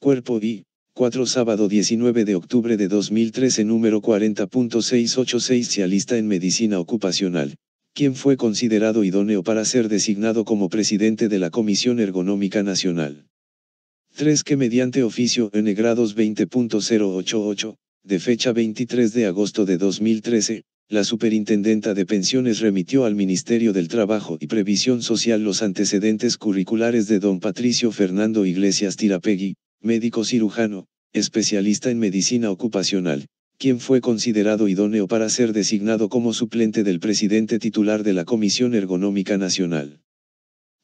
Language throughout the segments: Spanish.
Cuerpo I, 4 sábado 19 de octubre de 2013 número 40.686 Cialista en Medicina Ocupacional, quien fue considerado idóneo para ser designado como presidente de la Comisión Ergonómica Nacional. 3. Que mediante oficio N grados 20.088, de fecha 23 de agosto de 2013, la Superintendenta de Pensiones remitió al Ministerio del Trabajo y Previsión Social los antecedentes curriculares de don Patricio Fernando Iglesias Tirapegui, médico cirujano, especialista en medicina ocupacional, quien fue considerado idóneo para ser designado como suplente del presidente titular de la Comisión Ergonómica Nacional.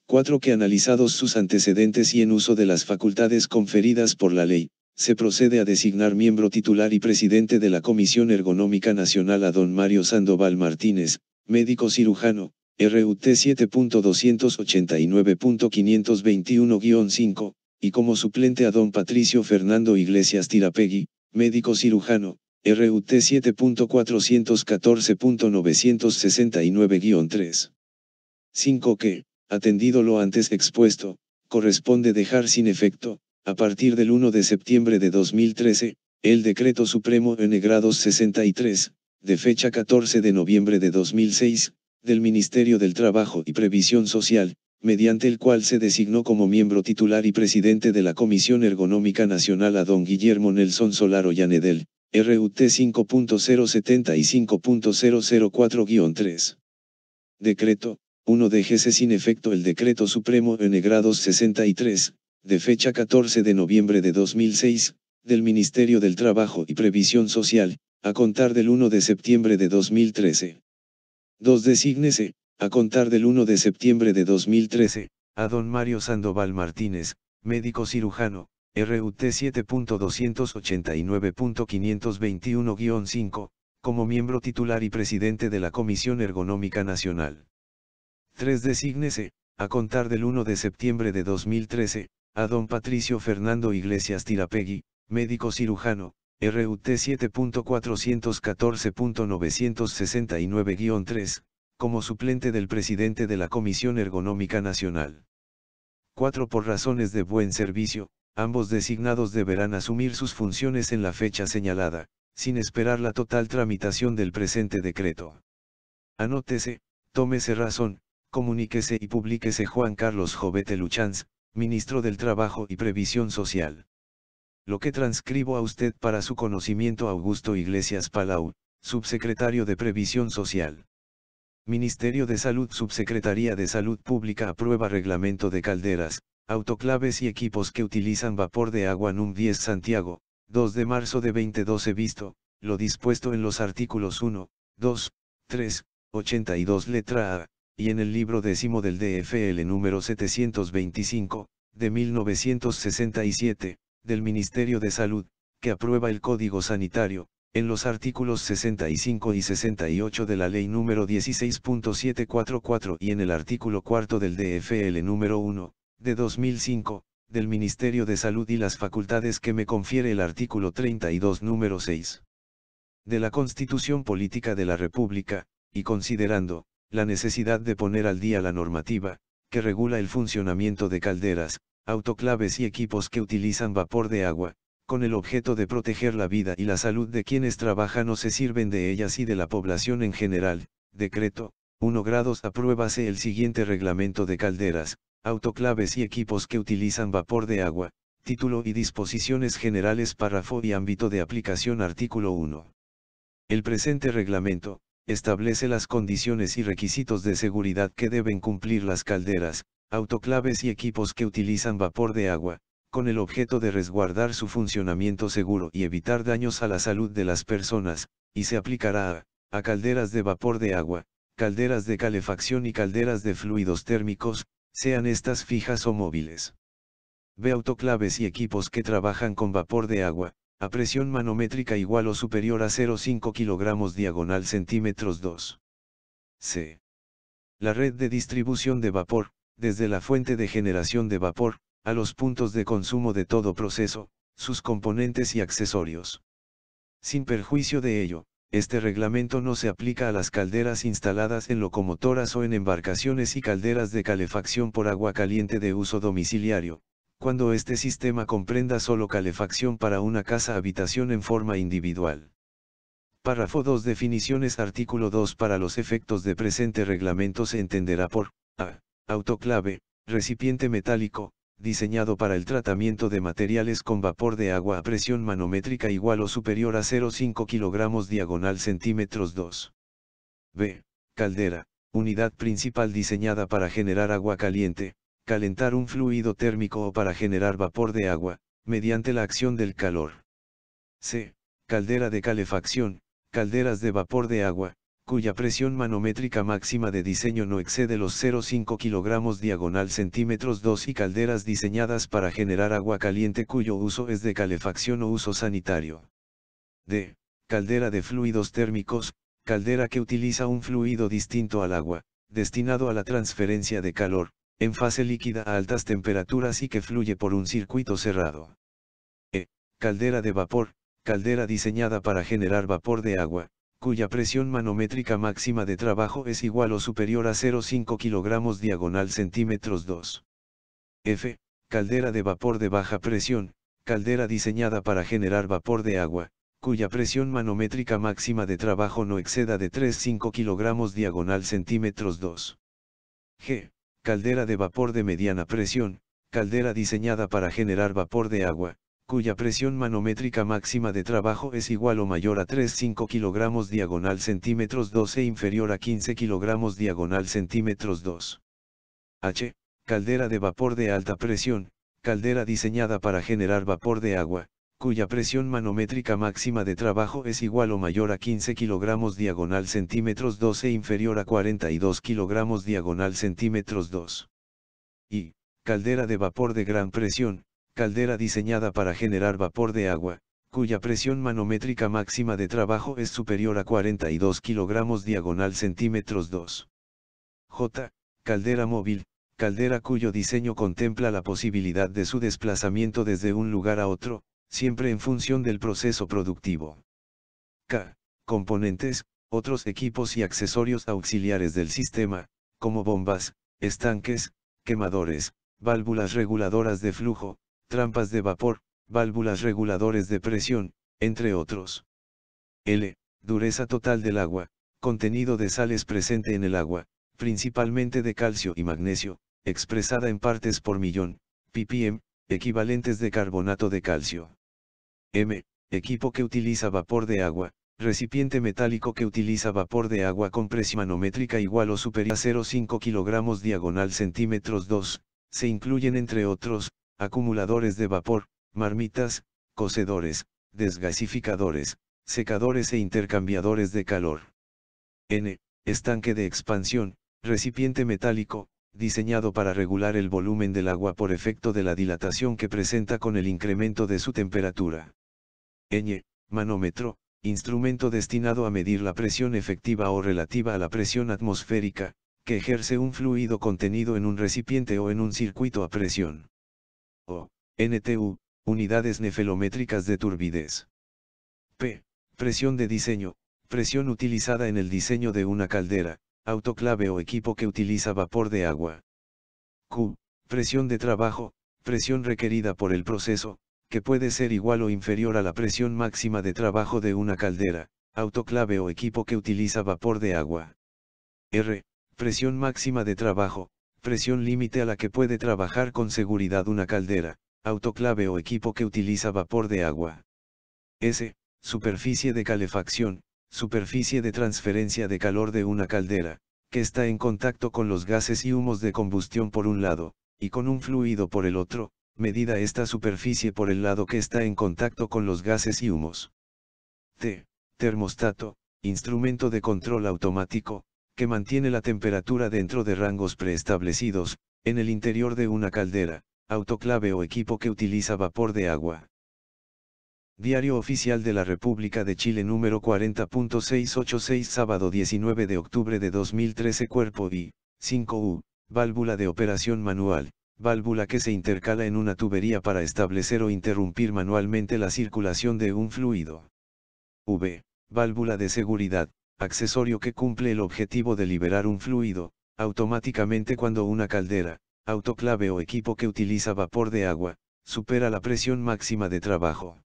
4. Que analizados sus antecedentes y en uso de las facultades conferidas por la ley, se procede a designar miembro titular y presidente de la Comisión Ergonómica Nacional a don Mario Sandoval Martínez, médico cirujano, RUT 7.289.521-5, y como suplente a don Patricio Fernando Iglesias Tirapegui, médico cirujano, RUT 7.414.969-3. 5. Que, atendido lo antes expuesto, corresponde dejar sin efecto, a partir del 1 de septiembre de 2013, el Decreto Supremo N 63, de fecha 14 de noviembre de 2006, del Ministerio del Trabajo y Previsión Social, mediante el cual se designó como miembro titular y presidente de la Comisión Ergonómica Nacional a don Guillermo Nelson Solaro Yanedel, RUT 5.070 y 5.004-3. Decreto, 1 Dejese sin efecto el Decreto Supremo N 63, de fecha 14 de noviembre de 2006, del Ministerio del Trabajo y Previsión Social, a contar del 1 de septiembre de 2013. 2. Desígnese, a contar del 1 de septiembre de 2013, a don Mario Sandoval Martínez, médico cirujano, RUT 7.289.521-5, como miembro titular y presidente de la Comisión Ergonómica Nacional. 3. Desígnese, a contar del 1 de septiembre de 2013, a don Patricio Fernando Iglesias Tirapegui, médico cirujano, RUT 7.414.969-3, como suplente del presidente de la Comisión Ergonómica Nacional. 4. Por razones de buen servicio, ambos designados deberán asumir sus funciones en la fecha señalada, sin esperar la total tramitación del presente decreto. Anótese, tómese razón, comuníquese y publíquese Juan Carlos Jovete Luchanz, ministro del Trabajo y Previsión Social. Lo que transcribo a usted para su conocimiento Augusto Iglesias Palau, subsecretario de Previsión Social. Ministerio de Salud Subsecretaría de Salud Pública aprueba reglamento de calderas, autoclaves y equipos que utilizan vapor de agua NUM 10 Santiago, 2 de marzo de 2012 visto, lo dispuesto en los artículos 1, 2, 3, 82 letra A, y en el libro décimo del DFL número 725, de 1967, del Ministerio de Salud, que aprueba el Código Sanitario, en los artículos 65 y 68 de la Ley número 16.744 y en el artículo 4 del DFL número 1, de 2005, del Ministerio de Salud y las facultades que me confiere el artículo 32 número 6 de la Constitución Política de la República, y considerando, la necesidad de poner al día la normativa, que regula el funcionamiento de calderas, autoclaves y equipos que utilizan vapor de agua, con el objeto de proteger la vida y la salud de quienes trabajan o se sirven de ellas y de la población en general, decreto, 1 grados apruébase el siguiente reglamento de calderas, autoclaves y equipos que utilizan vapor de agua, título y disposiciones generales párrafo y ámbito de aplicación artículo 1. El presente reglamento, establece las condiciones y requisitos de seguridad que deben cumplir las calderas, autoclaves y equipos que utilizan vapor de agua, con el objeto de resguardar su funcionamiento seguro y evitar daños a la salud de las personas, y se aplicará a, calderas de vapor de agua, calderas de calefacción y calderas de fluidos térmicos, sean estas fijas o móviles. B. Autoclaves y equipos que trabajan con vapor de agua, a presión manométrica igual o superior a 0,5 kg diagonal centímetros 2. C. La red de distribución de vapor, desde la fuente de generación de vapor, a los puntos de consumo de todo proceso, sus componentes y accesorios. Sin perjuicio de ello, este reglamento no se aplica a las calderas instaladas en locomotoras o en embarcaciones y calderas de calefacción por agua caliente de uso domiciliario, cuando este sistema comprenda solo calefacción para una casa-habitación en forma individual. Párrafo 2 Definiciones Artículo 2 Para los efectos de presente reglamento se entenderá por a. Autoclave, recipiente metálico, diseñado para el tratamiento de materiales con vapor de agua a presión manométrica igual o superior a 0,5 kg diagonal centímetros 2. B. Caldera, unidad principal diseñada para generar agua caliente, calentar un fluido térmico o para generar vapor de agua, mediante la acción del calor. C. Caldera de calefacción, calderas de vapor de agua, cuya presión manométrica máxima de diseño no excede los 0,5 kg diagonal centímetros 2 y calderas diseñadas para generar agua caliente cuyo uso es de calefacción o uso sanitario. D. Caldera de fluidos térmicos, caldera que utiliza un fluido distinto al agua, destinado a la transferencia de calor, en fase líquida a altas temperaturas y que fluye por un circuito cerrado. E. Caldera de vapor, caldera diseñada para generar vapor de agua, cuya presión manométrica máxima de trabajo es igual o superior a 0,5 kg diagonal centímetros 2. F. Caldera de vapor de baja presión, caldera diseñada para generar vapor de agua, cuya presión manométrica máxima de trabajo no exceda de 3,5 kg diagonal centímetros 2. G. Caldera de vapor de mediana presión, caldera diseñada para generar vapor de agua, cuya presión manométrica máxima de trabajo es igual o mayor a 3,5 kg diagonal centímetros 2 e inferior a 15 kg diagonal centímetros 2. H. Caldera de vapor de alta presión, caldera diseñada para generar vapor de agua, cuya presión manométrica máxima de trabajo es igual o mayor a 15 kg diagonal centímetros 2 e inferior a 42 kg diagonal centímetros 2. Y, caldera de vapor de gran presión, caldera diseñada para generar vapor de agua, cuya presión manométrica máxima de trabajo es superior a 42 kilogramos diagonal centímetros 2. J. Caldera móvil, caldera cuyo diseño contempla la posibilidad de su desplazamiento desde un lugar a otro, siempre en función del proceso productivo. K. Componentes, otros equipos y accesorios auxiliares del sistema, como bombas, estanques, quemadores, válvulas reguladoras de flujo, trampas de vapor, válvulas reguladores de presión, entre otros. L. Dureza total del agua, contenido de sales presente en el agua, principalmente de calcio y magnesio, expresada en partes por millón, ppm, equivalentes de carbonato de calcio. M. Equipo que utiliza vapor de agua, recipiente metálico que utiliza vapor de agua con presión manométrica igual o superior a 0,5 kg diagonal centímetros 2, se incluyen entre otros, acumuladores de vapor, marmitas, cocedores, desgasificadores, secadores e intercambiadores de calor. N. Estanque de expansión, recipiente metálico, diseñado para regular el volumen del agua por efecto de la dilatación que presenta con el incremento de su temperatura. Ñ. Manómetro, instrumento destinado a medir la presión efectiva o relativa a la presión atmosférica, que ejerce un fluido contenido en un recipiente o en un circuito a presión o NTU, unidades nefelométricas de turbidez. P. Presión de diseño, presión utilizada en el diseño de una caldera, autoclave o equipo que utiliza vapor de agua. Q. Presión de trabajo, presión requerida por el proceso, que puede ser igual o inferior a la presión máxima de trabajo de una caldera, autoclave o equipo que utiliza vapor de agua. R. Presión máxima de trabajo, presión límite a la que puede trabajar con seguridad una caldera, autoclave o equipo que utiliza vapor de agua. S. Superficie de calefacción, superficie de transferencia de calor de una caldera, que está en contacto con los gases y humos de combustión por un lado, y con un fluido por el otro, medida esta superficie por el lado que está en contacto con los gases y humos. T. Termostato, instrumento de control automático, que mantiene la temperatura dentro de rangos preestablecidos, en el interior de una caldera, autoclave o equipo que utiliza vapor de agua. Diario Oficial de la República de Chile número 40.686 sábado 19 de octubre de 2013 Cuerpo I, 5U, válvula de operación manual, válvula que se intercala en una tubería para establecer o interrumpir manualmente la circulación de un fluido. V, válvula de seguridad, accesorio que cumple el objetivo de liberar un fluido, automáticamente cuando una caldera, autoclave o equipo que utiliza vapor de agua, supera la presión máxima de trabajo.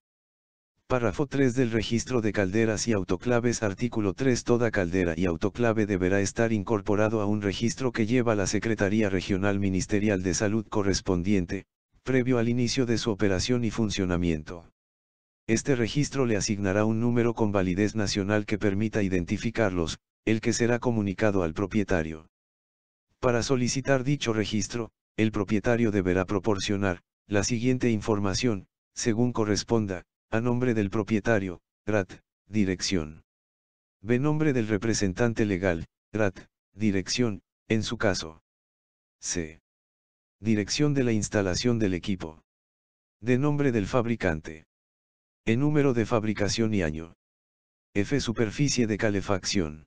Párrafo 3 del registro de calderas y autoclaves Artículo 3 Toda caldera y autoclave deberá estar incorporado a un registro que lleva la Secretaría Regional Ministerial de Salud correspondiente, previo al inicio de su operación y funcionamiento. Este registro le asignará un número con validez nacional que permita identificarlos, el que será comunicado al propietario. Para solicitar dicho registro, el propietario deberá proporcionar, la siguiente información, según corresponda, a nombre del propietario, RAT, dirección. B. Nombre del representante legal, RAT, dirección, en su caso. C. Dirección de la instalación del equipo. De nombre del fabricante. E número de fabricación y año. F superficie de calefacción.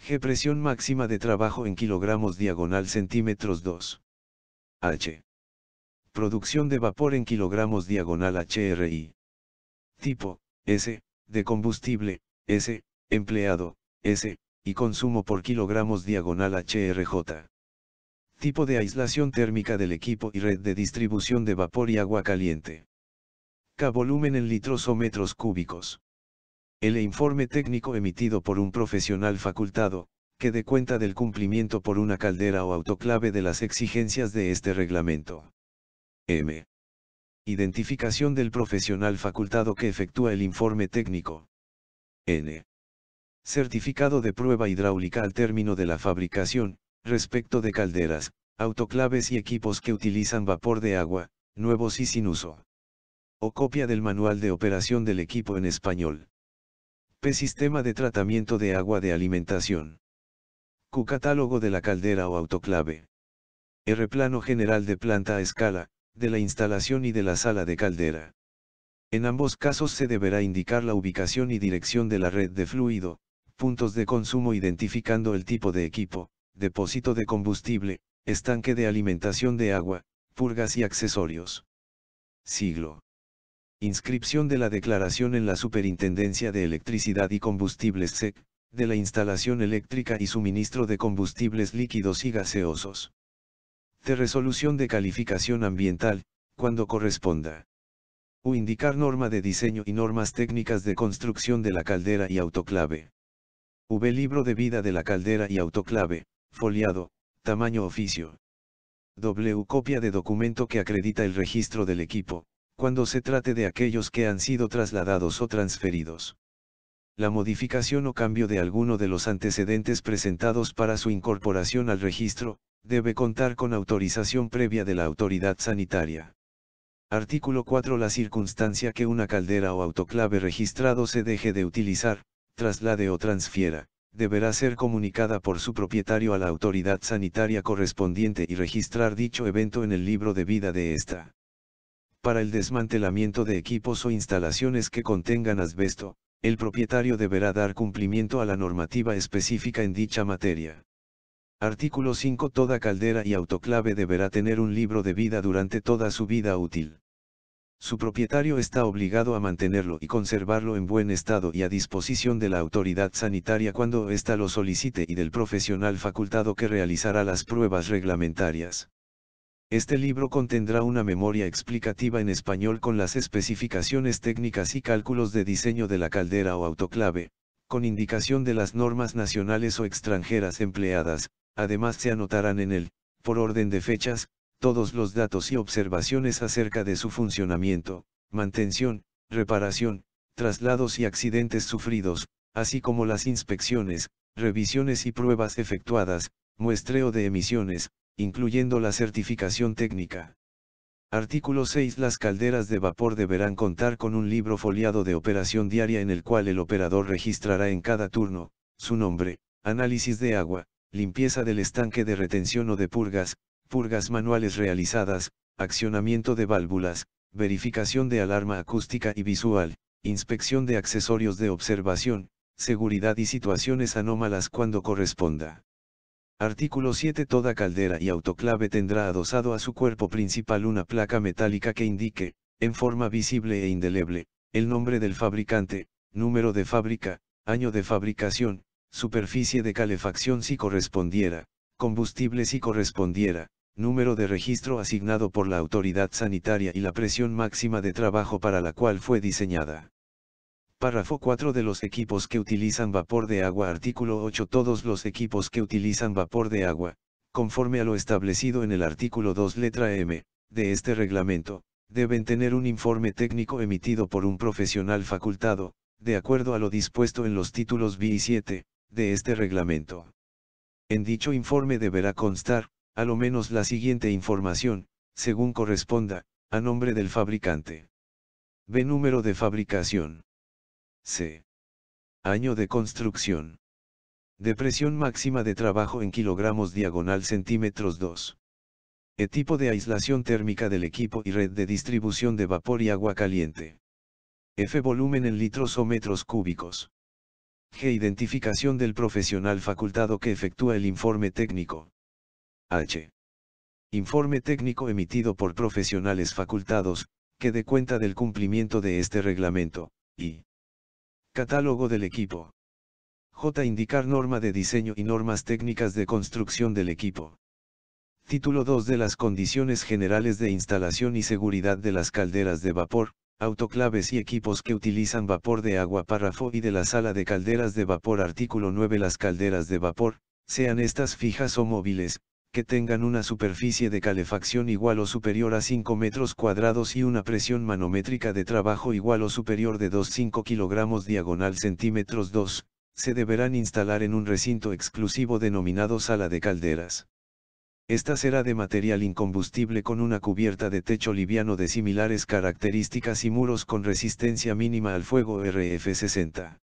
G presión máxima de trabajo en kilogramos diagonal centímetros 2. H. Producción de vapor en kilogramos diagonal HRI. Tipo, S, de combustible, S, empleado, S, y consumo por kilogramos diagonal HRJ. Tipo de aislación térmica del equipo y red de distribución de vapor y agua caliente volumen en litros o metros cúbicos. El informe técnico emitido por un profesional facultado, que dé cuenta del cumplimiento por una caldera o autoclave de las exigencias de este reglamento. M. Identificación del profesional facultado que efectúa el informe técnico. N. Certificado de prueba hidráulica al término de la fabricación, respecto de calderas, autoclaves y equipos que utilizan vapor de agua, nuevos y sin uso o copia del manual de operación del equipo en español. P. Sistema de tratamiento de agua de alimentación. Q. Catálogo de la caldera o autoclave. R. Plano general de planta a escala, de la instalación y de la sala de caldera. En ambos casos se deberá indicar la ubicación y dirección de la red de fluido, puntos de consumo identificando el tipo de equipo, depósito de combustible, estanque de alimentación de agua, purgas y accesorios. Siglo. Inscripción de la declaración en la Superintendencia de Electricidad y Combustibles SEC, de la instalación eléctrica y suministro de combustibles líquidos y gaseosos. De resolución de calificación ambiental, cuando corresponda. U indicar norma de diseño y normas técnicas de construcción de la caldera y autoclave. V libro de vida de la caldera y autoclave, foliado, tamaño oficio. W copia de documento que acredita el registro del equipo, cuando se trate de aquellos que han sido trasladados o transferidos. La modificación o cambio de alguno de los antecedentes presentados para su incorporación al registro, debe contar con autorización previa de la autoridad sanitaria. Artículo 4. La circunstancia que una caldera o autoclave registrado se deje de utilizar, traslade o transfiera, deberá ser comunicada por su propietario a la autoridad sanitaria correspondiente y registrar dicho evento en el libro de vida de esta para el desmantelamiento de equipos o instalaciones que contengan asbesto, el propietario deberá dar cumplimiento a la normativa específica en dicha materia. Artículo 5. Toda caldera y autoclave deberá tener un libro de vida durante toda su vida útil. Su propietario está obligado a mantenerlo y conservarlo en buen estado y a disposición de la autoridad sanitaria cuando ésta lo solicite y del profesional facultado que realizará las pruebas reglamentarias. Este libro contendrá una memoria explicativa en español con las especificaciones técnicas y cálculos de diseño de la caldera o autoclave, con indicación de las normas nacionales o extranjeras empleadas, además se anotarán en él, por orden de fechas, todos los datos y observaciones acerca de su funcionamiento, mantención, reparación, traslados y accidentes sufridos, así como las inspecciones, revisiones y pruebas efectuadas, muestreo de emisiones, incluyendo la certificación técnica. Artículo 6. Las calderas de vapor deberán contar con un libro foliado de operación diaria en el cual el operador registrará en cada turno, su nombre, análisis de agua, limpieza del estanque de retención o de purgas, purgas manuales realizadas, accionamiento de válvulas, verificación de alarma acústica y visual, inspección de accesorios de observación, seguridad y situaciones anómalas cuando corresponda. Artículo 7 Toda caldera y autoclave tendrá adosado a su cuerpo principal una placa metálica que indique, en forma visible e indeleble, el nombre del fabricante, número de fábrica, año de fabricación, superficie de calefacción si correspondiera, combustible si correspondiera, número de registro asignado por la autoridad sanitaria y la presión máxima de trabajo para la cual fue diseñada. Párrafo 4 de los equipos que utilizan vapor de agua. Artículo 8 Todos los equipos que utilizan vapor de agua, conforme a lo establecido en el artículo 2 letra M, de este reglamento, deben tener un informe técnico emitido por un profesional facultado, de acuerdo a lo dispuesto en los títulos B y 7, de este reglamento. En dicho informe deberá constar, a lo menos la siguiente información, según corresponda, a nombre del fabricante. B. Número de fabricación. C. Año de construcción. Depresión máxima de trabajo en kilogramos diagonal centímetros 2. E tipo de aislación térmica del equipo y red de distribución de vapor y agua caliente. F volumen en litros o metros cúbicos. G identificación del profesional facultado que efectúa el informe técnico. H. Informe técnico emitido por profesionales facultados, que dé cuenta del cumplimiento de este reglamento, y Catálogo del equipo. J. Indicar norma de diseño y normas técnicas de construcción del equipo. Título 2 de las condiciones generales de instalación y seguridad de las calderas de vapor, autoclaves y equipos que utilizan vapor de agua párrafo y de la sala de calderas de vapor artículo 9 las calderas de vapor, sean estas fijas o móviles, que tengan una superficie de calefacción igual o superior a 5 metros cuadrados y una presión manométrica de trabajo igual o superior de 2,5 kilogramos diagonal centímetros 2, se deberán instalar en un recinto exclusivo denominado sala de calderas. Esta será de material incombustible con una cubierta de techo liviano de similares características y muros con resistencia mínima al fuego RF60.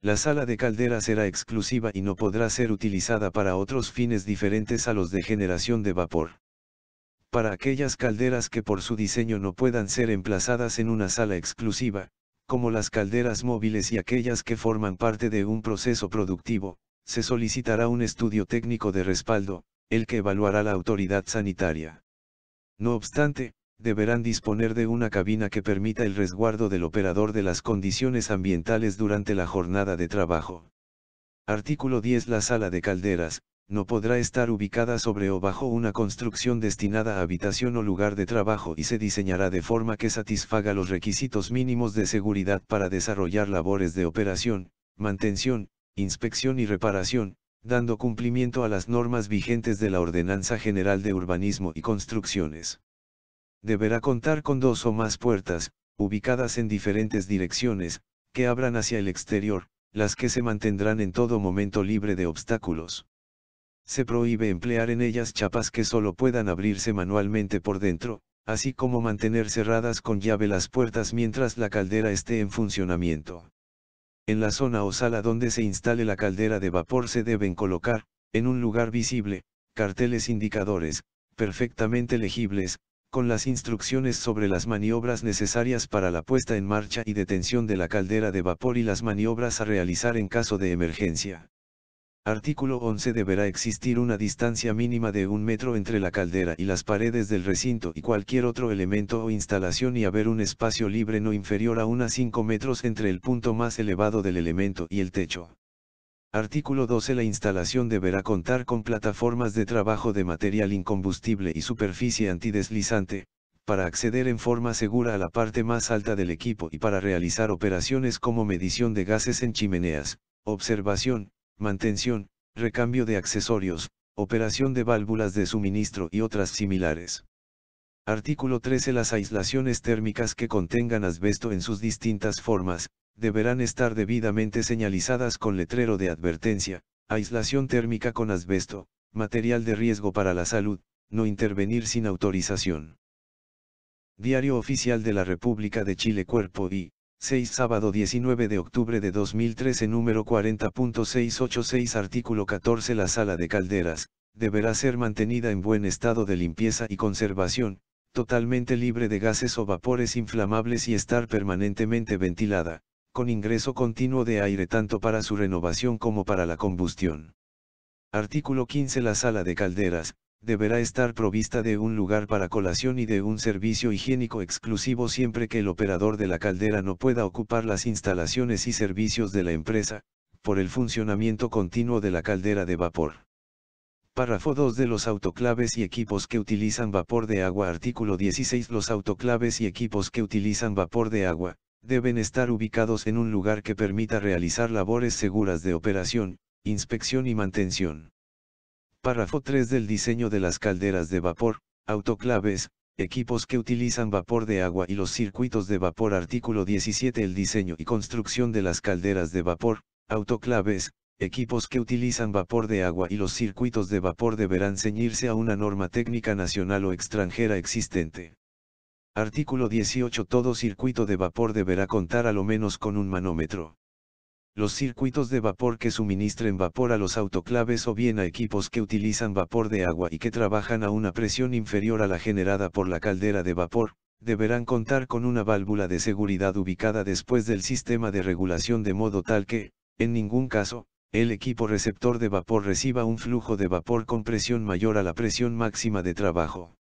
La sala de calderas será exclusiva y no podrá ser utilizada para otros fines diferentes a los de generación de vapor. Para aquellas calderas que por su diseño no puedan ser emplazadas en una sala exclusiva, como las calderas móviles y aquellas que forman parte de un proceso productivo, se solicitará un estudio técnico de respaldo, el que evaluará la autoridad sanitaria. No obstante, deberán disponer de una cabina que permita el resguardo del operador de las condiciones ambientales durante la jornada de trabajo. Artículo 10. La sala de calderas, no podrá estar ubicada sobre o bajo una construcción destinada a habitación o lugar de trabajo y se diseñará de forma que satisfaga los requisitos mínimos de seguridad para desarrollar labores de operación, mantención, inspección y reparación, dando cumplimiento a las normas vigentes de la Ordenanza General de Urbanismo y Construcciones deberá contar con dos o más puertas, ubicadas en diferentes direcciones, que abran hacia el exterior, las que se mantendrán en todo momento libre de obstáculos. Se prohíbe emplear en ellas chapas que solo puedan abrirse manualmente por dentro, así como mantener cerradas con llave las puertas mientras la caldera esté en funcionamiento. En la zona o sala donde se instale la caldera de vapor se deben colocar, en un lugar visible, carteles indicadores, perfectamente legibles, con las instrucciones sobre las maniobras necesarias para la puesta en marcha y detención de la caldera de vapor y las maniobras a realizar en caso de emergencia. Artículo 11 Deberá existir una distancia mínima de un metro entre la caldera y las paredes del recinto y cualquier otro elemento o instalación y haber un espacio libre no inferior a unas 5 metros entre el punto más elevado del elemento y el techo. Artículo 12. La instalación deberá contar con plataformas de trabajo de material incombustible y superficie antideslizante, para acceder en forma segura a la parte más alta del equipo y para realizar operaciones como medición de gases en chimeneas, observación, mantención, recambio de accesorios, operación de válvulas de suministro y otras similares. Artículo 13. Las aislaciones térmicas que contengan asbesto en sus distintas formas, deberán estar debidamente señalizadas con letrero de advertencia, aislación térmica con asbesto, material de riesgo para la salud, no intervenir sin autorización. Diario Oficial de la República de Chile Cuerpo y, 6 sábado 19 de octubre de 2013 número 40.686 artículo 14 La sala de calderas, deberá ser mantenida en buen estado de limpieza y conservación, totalmente libre de gases o vapores inflamables y estar permanentemente ventilada, con ingreso continuo de aire tanto para su renovación como para la combustión. Artículo 15 La sala de calderas, deberá estar provista de un lugar para colación y de un servicio higiénico exclusivo siempre que el operador de la caldera no pueda ocupar las instalaciones y servicios de la empresa, por el funcionamiento continuo de la caldera de vapor. Párrafo 2 de los autoclaves y equipos que utilizan vapor de agua. Artículo 16 Los autoclaves y equipos que utilizan vapor de agua, deben estar ubicados en un lugar que permita realizar labores seguras de operación, inspección y mantención. Párrafo 3 del diseño de las calderas de vapor, autoclaves, equipos que utilizan vapor de agua y los circuitos de vapor. Artículo 17 El diseño y construcción de las calderas de vapor, autoclaves, equipos que utilizan vapor de agua y los circuitos de vapor deberán ceñirse a una norma técnica nacional o extranjera existente. Artículo 18 Todo circuito de vapor deberá contar a lo menos con un manómetro. Los circuitos de vapor que suministren vapor a los autoclaves o bien a equipos que utilizan vapor de agua y que trabajan a una presión inferior a la generada por la caldera de vapor, deberán contar con una válvula de seguridad ubicada después del sistema de regulación de modo tal que, en ningún caso, el equipo receptor de vapor reciba un flujo de vapor con presión mayor a la presión máxima de trabajo.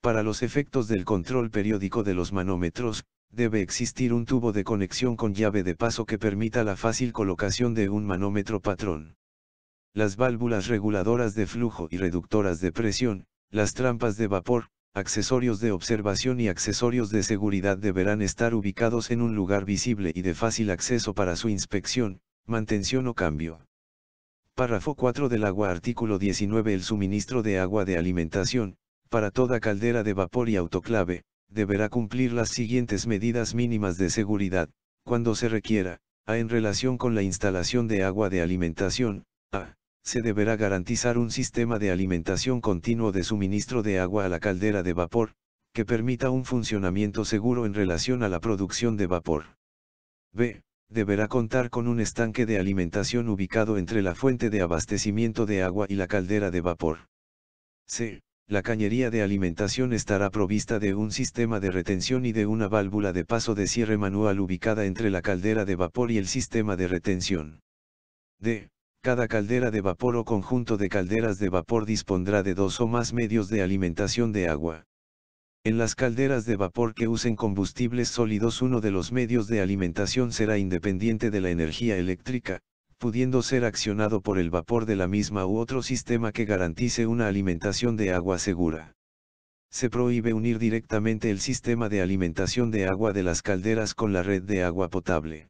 Para los efectos del control periódico de los manómetros, debe existir un tubo de conexión con llave de paso que permita la fácil colocación de un manómetro patrón. Las válvulas reguladoras de flujo y reductoras de presión, las trampas de vapor, accesorios de observación y accesorios de seguridad deberán estar ubicados en un lugar visible y de fácil acceso para su inspección, Mantención o cambio. Párrafo 4 del agua Artículo 19 El suministro de agua de alimentación, para toda caldera de vapor y autoclave, deberá cumplir las siguientes medidas mínimas de seguridad, cuando se requiera, a en relación con la instalación de agua de alimentación, a se deberá garantizar un sistema de alimentación continuo de suministro de agua a la caldera de vapor, que permita un funcionamiento seguro en relación a la producción de vapor. b deberá contar con un estanque de alimentación ubicado entre la fuente de abastecimiento de agua y la caldera de vapor. C. La cañería de alimentación estará provista de un sistema de retención y de una válvula de paso de cierre manual ubicada entre la caldera de vapor y el sistema de retención. D. Cada caldera de vapor o conjunto de calderas de vapor dispondrá de dos o más medios de alimentación de agua. En las calderas de vapor que usen combustibles sólidos uno de los medios de alimentación será independiente de la energía eléctrica, pudiendo ser accionado por el vapor de la misma u otro sistema que garantice una alimentación de agua segura. Se prohíbe unir directamente el sistema de alimentación de agua de las calderas con la red de agua potable.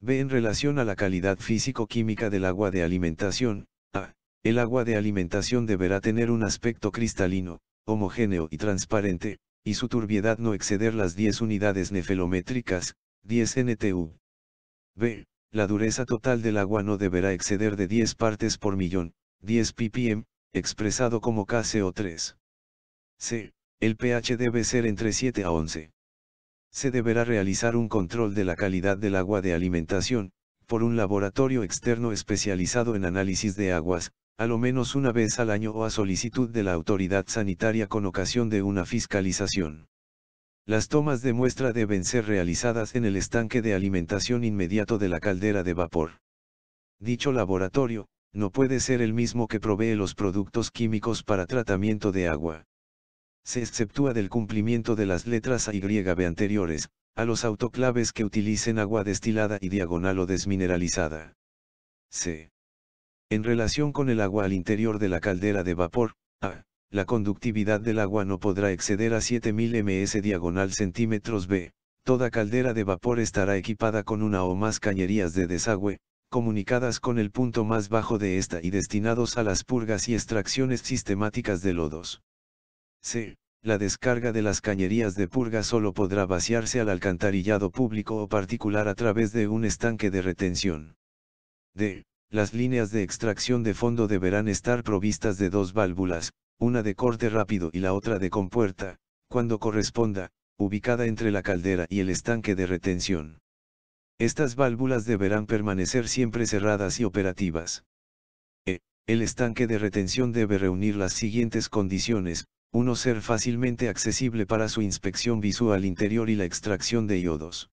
B. En relación a la calidad físico-química del agua de alimentación, A. El agua de alimentación deberá tener un aspecto cristalino, homogéneo y transparente, y su turbiedad no exceder las 10 unidades nefelométricas, 10 NTU. B. La dureza total del agua no deberá exceder de 10 partes por millón, 10 ppm, expresado como KCO3. C. El pH debe ser entre 7 a 11. Se deberá realizar un control de la calidad del agua de alimentación, por un laboratorio externo especializado en análisis de aguas, a lo menos una vez al año o a solicitud de la autoridad sanitaria con ocasión de una fiscalización. Las tomas de muestra deben ser realizadas en el estanque de alimentación inmediato de la caldera de vapor. Dicho laboratorio, no puede ser el mismo que provee los productos químicos para tratamiento de agua. Se exceptúa del cumplimiento de las letras A y B anteriores, a los autoclaves que utilicen agua destilada y diagonal o desmineralizada. C. En relación con el agua al interior de la caldera de vapor, A, la conductividad del agua no podrá exceder a 7000 ms diagonal centímetros B. Toda caldera de vapor estará equipada con una o más cañerías de desagüe, comunicadas con el punto más bajo de esta y destinados a las purgas y extracciones sistemáticas de lodos. C. La descarga de las cañerías de purga solo podrá vaciarse al alcantarillado público o particular a través de un estanque de retención. D las líneas de extracción de fondo deberán estar provistas de dos válvulas, una de corte rápido y la otra de compuerta, cuando corresponda, ubicada entre la caldera y el estanque de retención. Estas válvulas deberán permanecer siempre cerradas y operativas. E. El estanque de retención debe reunir las siguientes condiciones, uno ser fácilmente accesible para su inspección visual interior y la extracción de iodos.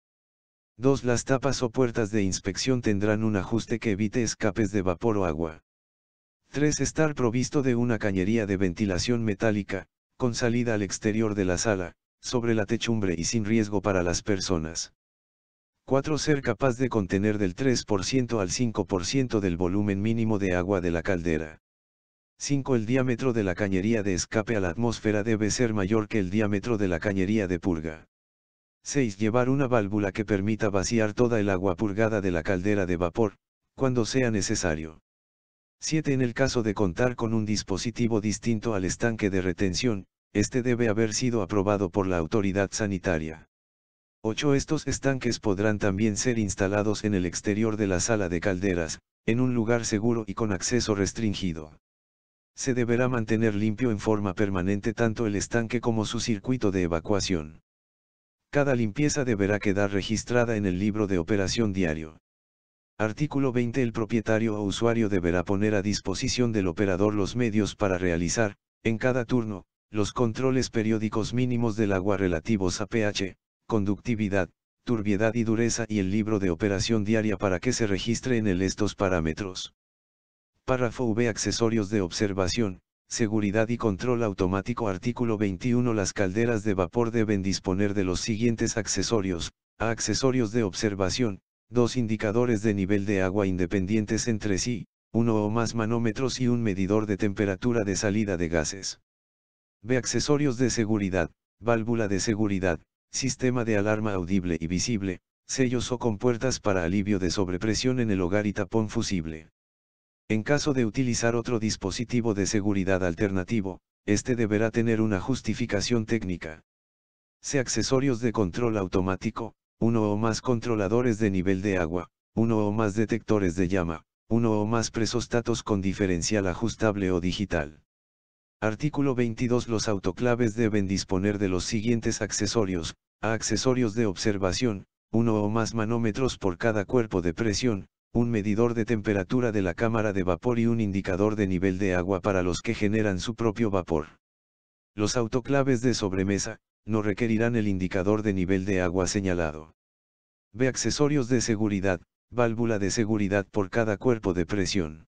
2. Las tapas o puertas de inspección tendrán un ajuste que evite escapes de vapor o agua. 3. Estar provisto de una cañería de ventilación metálica, con salida al exterior de la sala, sobre la techumbre y sin riesgo para las personas. 4. Ser capaz de contener del 3% al 5% del volumen mínimo de agua de la caldera. 5. El diámetro de la cañería de escape a la atmósfera debe ser mayor que el diámetro de la cañería de purga. 6. Llevar una válvula que permita vaciar toda el agua purgada de la caldera de vapor, cuando sea necesario. 7. En el caso de contar con un dispositivo distinto al estanque de retención, este debe haber sido aprobado por la autoridad sanitaria. 8. Estos estanques podrán también ser instalados en el exterior de la sala de calderas, en un lugar seguro y con acceso restringido. Se deberá mantener limpio en forma permanente tanto el estanque como su circuito de evacuación. Cada limpieza deberá quedar registrada en el libro de operación diario. Artículo 20. El propietario o usuario deberá poner a disposición del operador los medios para realizar, en cada turno, los controles periódicos mínimos del agua relativos a pH, conductividad, turbiedad y dureza y el libro de operación diaria para que se registre en él estos parámetros. Párrafo V. Accesorios de observación. Seguridad y control automático Artículo 21 Las calderas de vapor deben disponer de los siguientes accesorios, a accesorios de observación, dos indicadores de nivel de agua independientes entre sí, uno o más manómetros y un medidor de temperatura de salida de gases. B. Accesorios de seguridad, válvula de seguridad, sistema de alarma audible y visible, sellos o compuertas para alivio de sobrepresión en el hogar y tapón fusible. En caso de utilizar otro dispositivo de seguridad alternativo, este deberá tener una justificación técnica. Se Accesorios de control automático, uno o más controladores de nivel de agua, uno o más detectores de llama, uno o más presostatos con diferencial ajustable o digital. Artículo 22 Los autoclaves deben disponer de los siguientes accesorios, a accesorios de observación, uno o más manómetros por cada cuerpo de presión, un medidor de temperatura de la cámara de vapor y un indicador de nivel de agua para los que generan su propio vapor. Los autoclaves de sobremesa, no requerirán el indicador de nivel de agua señalado. B. Accesorios de seguridad, válvula de seguridad por cada cuerpo de presión.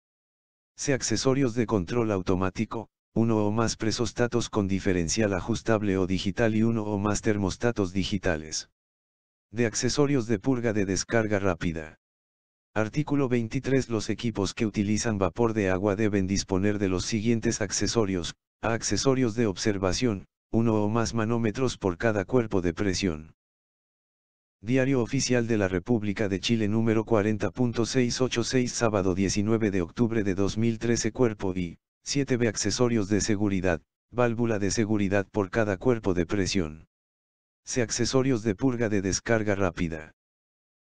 C. Accesorios de control automático, uno o más presostatos con diferencial ajustable o digital y uno o más termostatos digitales. De accesorios de purga de descarga rápida. Artículo 23 Los equipos que utilizan vapor de agua deben disponer de los siguientes accesorios, a accesorios de observación, uno o más manómetros por cada cuerpo de presión. Diario Oficial de la República de Chile número 40.686 sábado 19 de octubre de 2013 Cuerpo I, 7B Accesorios de seguridad, válvula de seguridad por cada cuerpo de presión. C. Accesorios de purga de descarga rápida.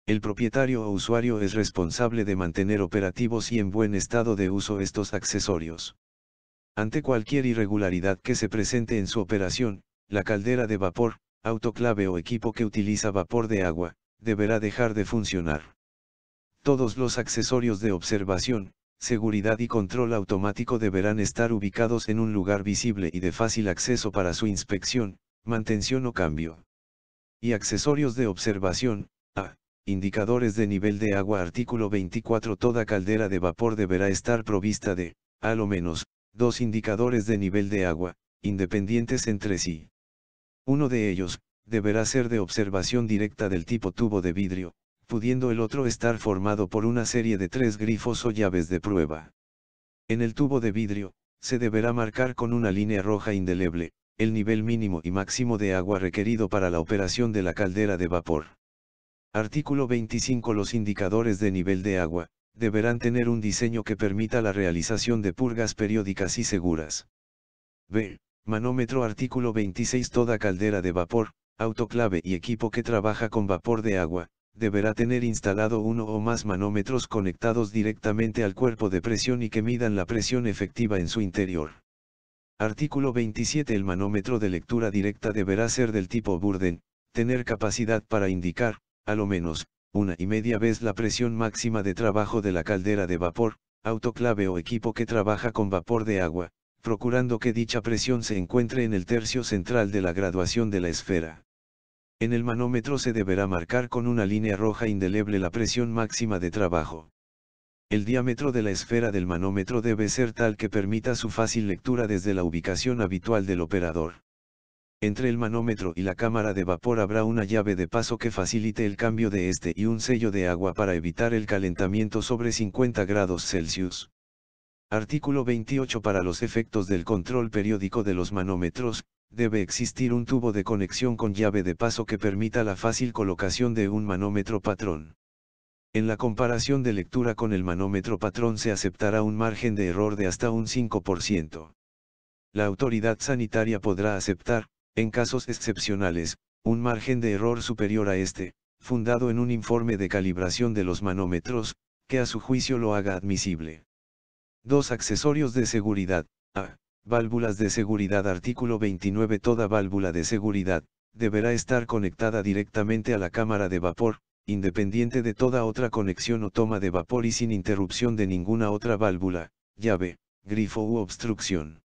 El propietario o usuario es responsable de mantener operativos y en buen estado de uso estos accesorios. Ante cualquier irregularidad que se presente en su operación, la caldera de vapor, autoclave o equipo que utiliza vapor de agua, deberá dejar de funcionar. Todos los accesorios de observación, seguridad y control automático deberán estar ubicados en un lugar visible y de fácil acceso para su inspección, mantención o cambio. Y accesorios de observación, A. Indicadores de nivel de agua Artículo 24 Toda caldera de vapor deberá estar provista de, a lo menos, dos indicadores de nivel de agua, independientes entre sí. Uno de ellos, deberá ser de observación directa del tipo tubo de vidrio, pudiendo el otro estar formado por una serie de tres grifos o llaves de prueba. En el tubo de vidrio, se deberá marcar con una línea roja indeleble, el nivel mínimo y máximo de agua requerido para la operación de la caldera de vapor. Artículo 25 Los indicadores de nivel de agua, deberán tener un diseño que permita la realización de purgas periódicas y seguras. B. Manómetro Artículo 26 Toda caldera de vapor, autoclave y equipo que trabaja con vapor de agua, deberá tener instalado uno o más manómetros conectados directamente al cuerpo de presión y que midan la presión efectiva en su interior. Artículo 27 El manómetro de lectura directa deberá ser del tipo Burden, tener capacidad para indicar, a lo menos, una y media vez la presión máxima de trabajo de la caldera de vapor, autoclave o equipo que trabaja con vapor de agua, procurando que dicha presión se encuentre en el tercio central de la graduación de la esfera. En el manómetro se deberá marcar con una línea roja indeleble la presión máxima de trabajo. El diámetro de la esfera del manómetro debe ser tal que permita su fácil lectura desde la ubicación habitual del operador. Entre el manómetro y la cámara de vapor habrá una llave de paso que facilite el cambio de este y un sello de agua para evitar el calentamiento sobre 50 grados Celsius. Artículo 28 Para los efectos del control periódico de los manómetros, debe existir un tubo de conexión con llave de paso que permita la fácil colocación de un manómetro patrón. En la comparación de lectura con el manómetro patrón se aceptará un margen de error de hasta un 5%. La autoridad sanitaria podrá aceptar, en casos excepcionales, un margen de error superior a este, fundado en un informe de calibración de los manómetros, que a su juicio lo haga admisible. 2. Accesorios de seguridad. A. Válvulas de seguridad. Artículo 29. Toda válvula de seguridad, deberá estar conectada directamente a la cámara de vapor, independiente de toda otra conexión o toma de vapor y sin interrupción de ninguna otra válvula, llave, grifo u obstrucción.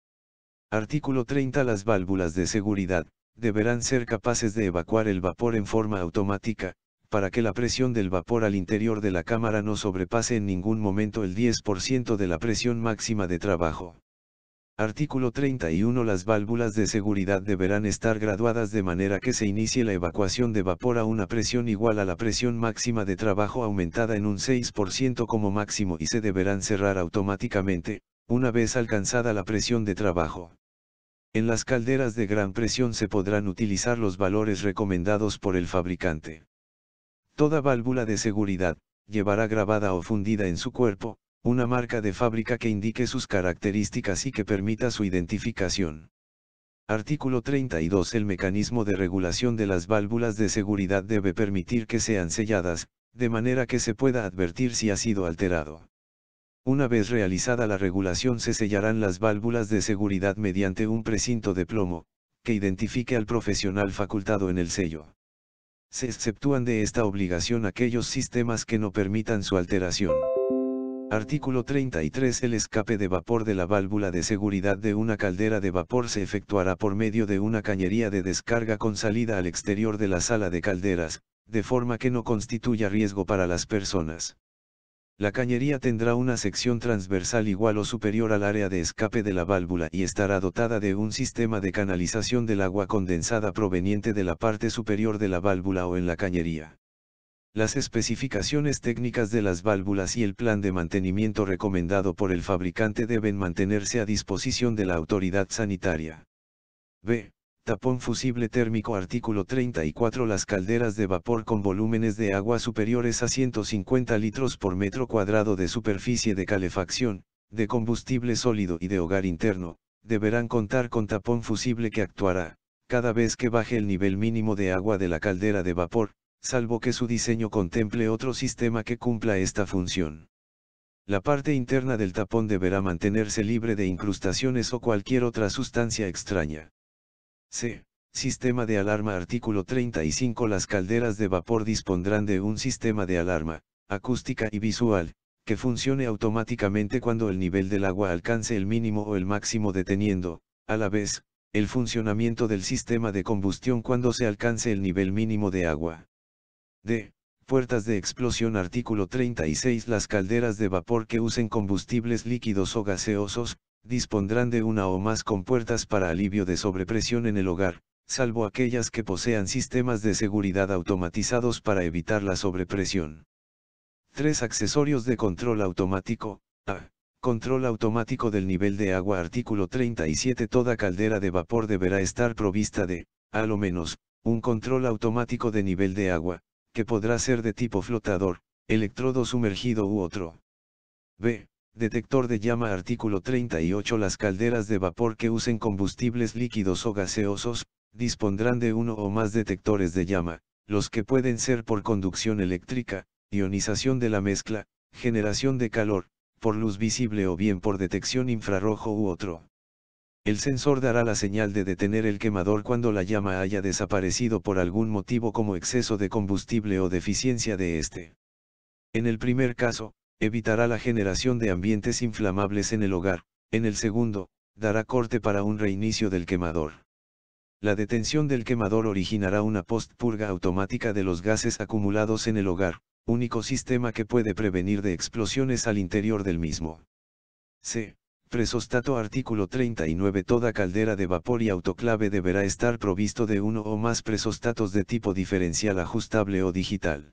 Artículo 30 Las válvulas de seguridad, deberán ser capaces de evacuar el vapor en forma automática, para que la presión del vapor al interior de la cámara no sobrepase en ningún momento el 10% de la presión máxima de trabajo. Artículo 31 Las válvulas de seguridad deberán estar graduadas de manera que se inicie la evacuación de vapor a una presión igual a la presión máxima de trabajo aumentada en un 6% como máximo y se deberán cerrar automáticamente, una vez alcanzada la presión de trabajo. En las calderas de gran presión se podrán utilizar los valores recomendados por el fabricante. Toda válvula de seguridad, llevará grabada o fundida en su cuerpo, una marca de fábrica que indique sus características y que permita su identificación. Artículo 32. El mecanismo de regulación de las válvulas de seguridad debe permitir que sean selladas, de manera que se pueda advertir si ha sido alterado. Una vez realizada la regulación se sellarán las válvulas de seguridad mediante un precinto de plomo, que identifique al profesional facultado en el sello. Se exceptúan de esta obligación aquellos sistemas que no permitan su alteración. Artículo 33. El escape de vapor de la válvula de seguridad de una caldera de vapor se efectuará por medio de una cañería de descarga con salida al exterior de la sala de calderas, de forma que no constituya riesgo para las personas la cañería tendrá una sección transversal igual o superior al área de escape de la válvula y estará dotada de un sistema de canalización del agua condensada proveniente de la parte superior de la válvula o en la cañería. Las especificaciones técnicas de las válvulas y el plan de mantenimiento recomendado por el fabricante deben mantenerse a disposición de la autoridad sanitaria. B tapón fusible térmico artículo 34 las calderas de vapor con volúmenes de agua superiores a 150 litros por metro cuadrado de superficie de calefacción, de combustible sólido y de hogar interno, deberán contar con tapón fusible que actuará, cada vez que baje el nivel mínimo de agua de la caldera de vapor, salvo que su diseño contemple otro sistema que cumpla esta función. La parte interna del tapón deberá mantenerse libre de incrustaciones o cualquier otra sustancia extraña. C. Sistema de alarma Artículo 35 Las calderas de vapor dispondrán de un sistema de alarma, acústica y visual, que funcione automáticamente cuando el nivel del agua alcance el mínimo o el máximo deteniendo, a la vez, el funcionamiento del sistema de combustión cuando se alcance el nivel mínimo de agua. D. Puertas de explosión Artículo 36 Las calderas de vapor que usen combustibles líquidos o gaseosos, dispondrán de una o más compuertas para alivio de sobrepresión en el hogar, salvo aquellas que posean sistemas de seguridad automatizados para evitar la sobrepresión. 3. Accesorios de control automático. A. Control automático del nivel de agua. Artículo 37. Toda caldera de vapor deberá estar provista de, a lo menos, un control automático de nivel de agua, que podrá ser de tipo flotador, electrodo sumergido u otro. B. Detector de llama Artículo 38 Las calderas de vapor que usen combustibles líquidos o gaseosos, dispondrán de uno o más detectores de llama, los que pueden ser por conducción eléctrica, ionización de la mezcla, generación de calor, por luz visible o bien por detección infrarrojo u otro. El sensor dará la señal de detener el quemador cuando la llama haya desaparecido por algún motivo como exceso de combustible o deficiencia de este. En el primer caso, evitará la generación de ambientes inflamables en el hogar, en el segundo, dará corte para un reinicio del quemador. La detención del quemador originará una post-purga automática de los gases acumulados en el hogar, único sistema que puede prevenir de explosiones al interior del mismo. C. Presostato artículo 39 Toda caldera de vapor y autoclave deberá estar provisto de uno o más presostatos de tipo diferencial ajustable o digital.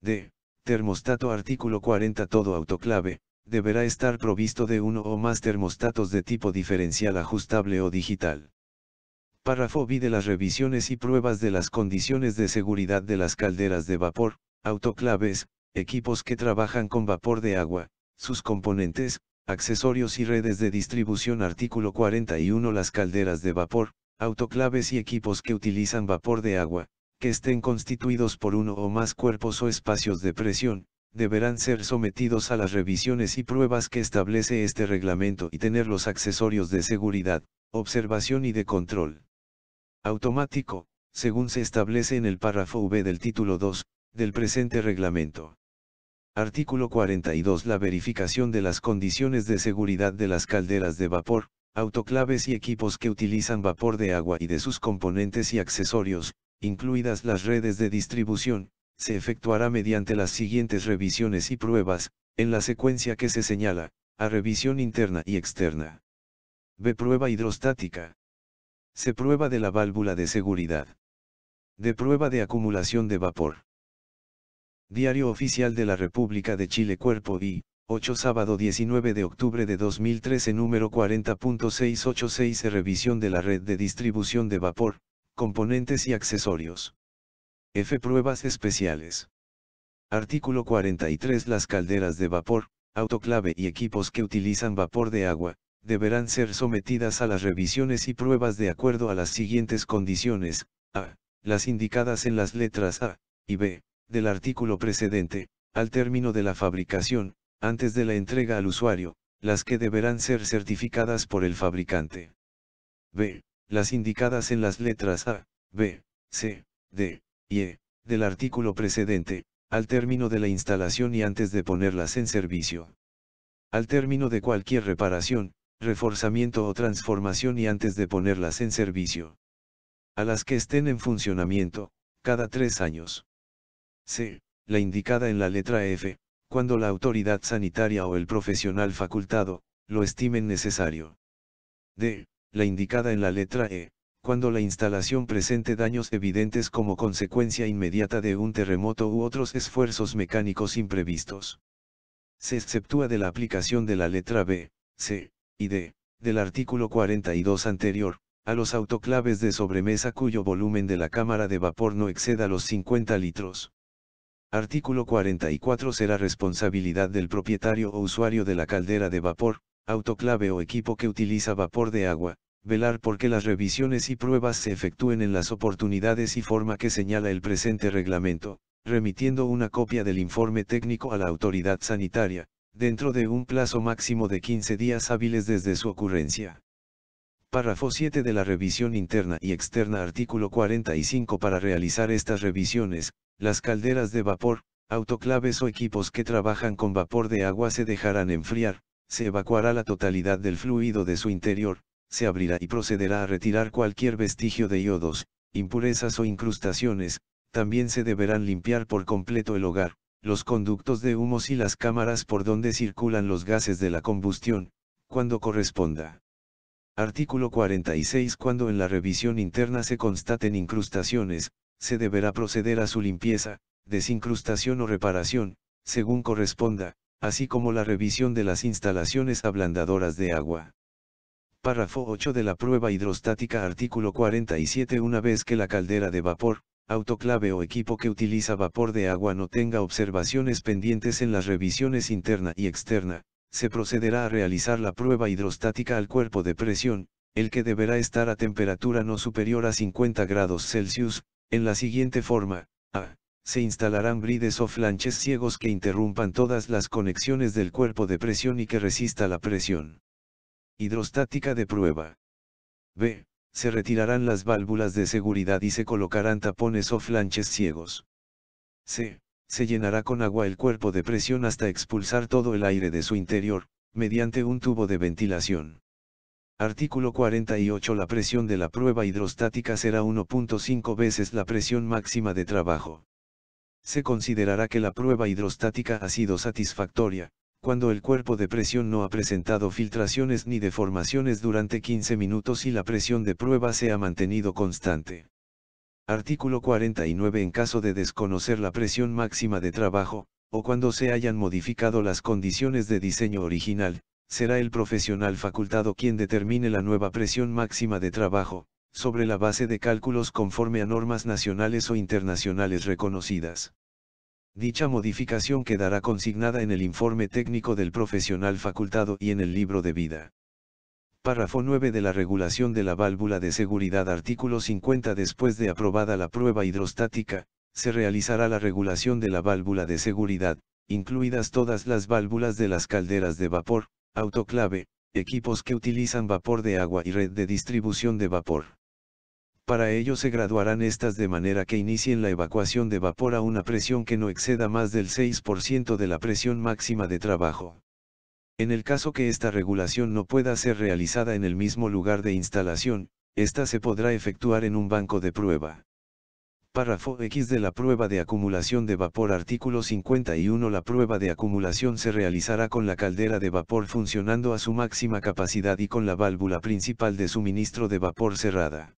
D termostato artículo 40 todo autoclave, deberá estar provisto de uno o más termostatos de tipo diferencial ajustable o digital. Párrafo B de las revisiones y pruebas de las condiciones de seguridad de las calderas de vapor, autoclaves, equipos que trabajan con vapor de agua, sus componentes, accesorios y redes de distribución artículo 41 las calderas de vapor, autoclaves y equipos que utilizan vapor de agua, que estén constituidos por uno o más cuerpos o espacios de presión, deberán ser sometidos a las revisiones y pruebas que establece este reglamento y tener los accesorios de seguridad, observación y de control. Automático, según se establece en el párrafo V del título 2, del presente reglamento. Artículo 42. La verificación de las condiciones de seguridad de las calderas de vapor, autoclaves y equipos que utilizan vapor de agua y de sus componentes y accesorios, incluidas las redes de distribución, se efectuará mediante las siguientes revisiones y pruebas, en la secuencia que se señala, a revisión interna y externa. B. Prueba hidrostática. C. Prueba de la válvula de seguridad. De Prueba de acumulación de vapor. Diario Oficial de la República de Chile Cuerpo I, 8 sábado 19 de octubre de 2013 número 40.686 Revisión de la red de distribución de vapor, Componentes y accesorios. F. Pruebas especiales. Artículo 43. Las calderas de vapor, autoclave y equipos que utilizan vapor de agua, deberán ser sometidas a las revisiones y pruebas de acuerdo a las siguientes condiciones, a. las indicadas en las letras a y b del artículo precedente, al término de la fabricación, antes de la entrega al usuario, las que deberán ser certificadas por el fabricante. b las indicadas en las letras A, B, C, D, y E, del artículo precedente, al término de la instalación y antes de ponerlas en servicio. Al término de cualquier reparación, reforzamiento o transformación y antes de ponerlas en servicio. A las que estén en funcionamiento, cada tres años. C. La indicada en la letra F, cuando la autoridad sanitaria o el profesional facultado, lo estimen necesario. D la indicada en la letra E, cuando la instalación presente daños evidentes como consecuencia inmediata de un terremoto u otros esfuerzos mecánicos imprevistos. Se exceptúa de la aplicación de la letra B, C, y D, del artículo 42 anterior, a los autoclaves de sobremesa cuyo volumen de la cámara de vapor no exceda los 50 litros. Artículo 44 será responsabilidad del propietario o usuario de la caldera de vapor, autoclave o equipo que utiliza vapor de agua, velar por las revisiones y pruebas se efectúen en las oportunidades y forma que señala el presente reglamento, remitiendo una copia del informe técnico a la autoridad sanitaria, dentro de un plazo máximo de 15 días hábiles desde su ocurrencia. Párrafo 7 de la revisión interna y externa artículo 45 Para realizar estas revisiones, las calderas de vapor, autoclaves o equipos que trabajan con vapor de agua se dejarán enfriar, se evacuará la totalidad del fluido de su interior, se abrirá y procederá a retirar cualquier vestigio de yodos, impurezas o incrustaciones, también se deberán limpiar por completo el hogar, los conductos de humos y las cámaras por donde circulan los gases de la combustión, cuando corresponda. Artículo 46 Cuando en la revisión interna se constaten incrustaciones, se deberá proceder a su limpieza, desincrustación o reparación, según corresponda, así como la revisión de las instalaciones ablandadoras de agua. Párrafo 8 de la prueba hidrostática artículo 47 Una vez que la caldera de vapor, autoclave o equipo que utiliza vapor de agua no tenga observaciones pendientes en las revisiones interna y externa, se procederá a realizar la prueba hidrostática al cuerpo de presión, el que deberá estar a temperatura no superior a 50 grados Celsius, en la siguiente forma, a se instalarán brides o flanches ciegos que interrumpan todas las conexiones del cuerpo de presión y que resista la presión. Hidrostática de prueba. B. Se retirarán las válvulas de seguridad y se colocarán tapones o flanches ciegos. C. Se llenará con agua el cuerpo de presión hasta expulsar todo el aire de su interior, mediante un tubo de ventilación. Artículo 48 La presión de la prueba hidrostática será 1.5 veces la presión máxima de trabajo se considerará que la prueba hidrostática ha sido satisfactoria, cuando el cuerpo de presión no ha presentado filtraciones ni deformaciones durante 15 minutos y la presión de prueba se ha mantenido constante. Artículo 49 En caso de desconocer la presión máxima de trabajo, o cuando se hayan modificado las condiciones de diseño original, será el profesional facultado quien determine la nueva presión máxima de trabajo, sobre la base de cálculos conforme a normas nacionales o internacionales reconocidas. Dicha modificación quedará consignada en el informe técnico del profesional facultado y en el libro de vida. Párrafo 9 de la regulación de la válvula de seguridad Artículo 50 Después de aprobada la prueba hidrostática, se realizará la regulación de la válvula de seguridad, incluidas todas las válvulas de las calderas de vapor, autoclave, equipos que utilizan vapor de agua y red de distribución de vapor. Para ello se graduarán estas de manera que inicien la evacuación de vapor a una presión que no exceda más del 6% de la presión máxima de trabajo. En el caso que esta regulación no pueda ser realizada en el mismo lugar de instalación, esta se podrá efectuar en un banco de prueba. Párrafo X de la prueba de acumulación de vapor Artículo 51 La prueba de acumulación se realizará con la caldera de vapor funcionando a su máxima capacidad y con la válvula principal de suministro de vapor cerrada.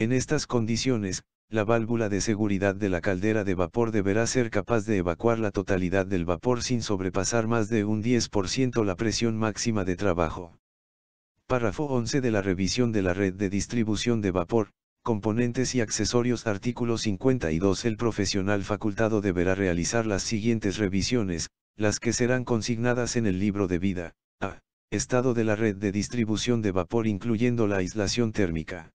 En estas condiciones, la válvula de seguridad de la caldera de vapor deberá ser capaz de evacuar la totalidad del vapor sin sobrepasar más de un 10% la presión máxima de trabajo. Párrafo 11 de la revisión de la red de distribución de vapor, componentes y accesorios artículo 52 El profesional facultado deberá realizar las siguientes revisiones, las que serán consignadas en el libro de vida, a. Estado de la red de distribución de vapor incluyendo la aislación térmica.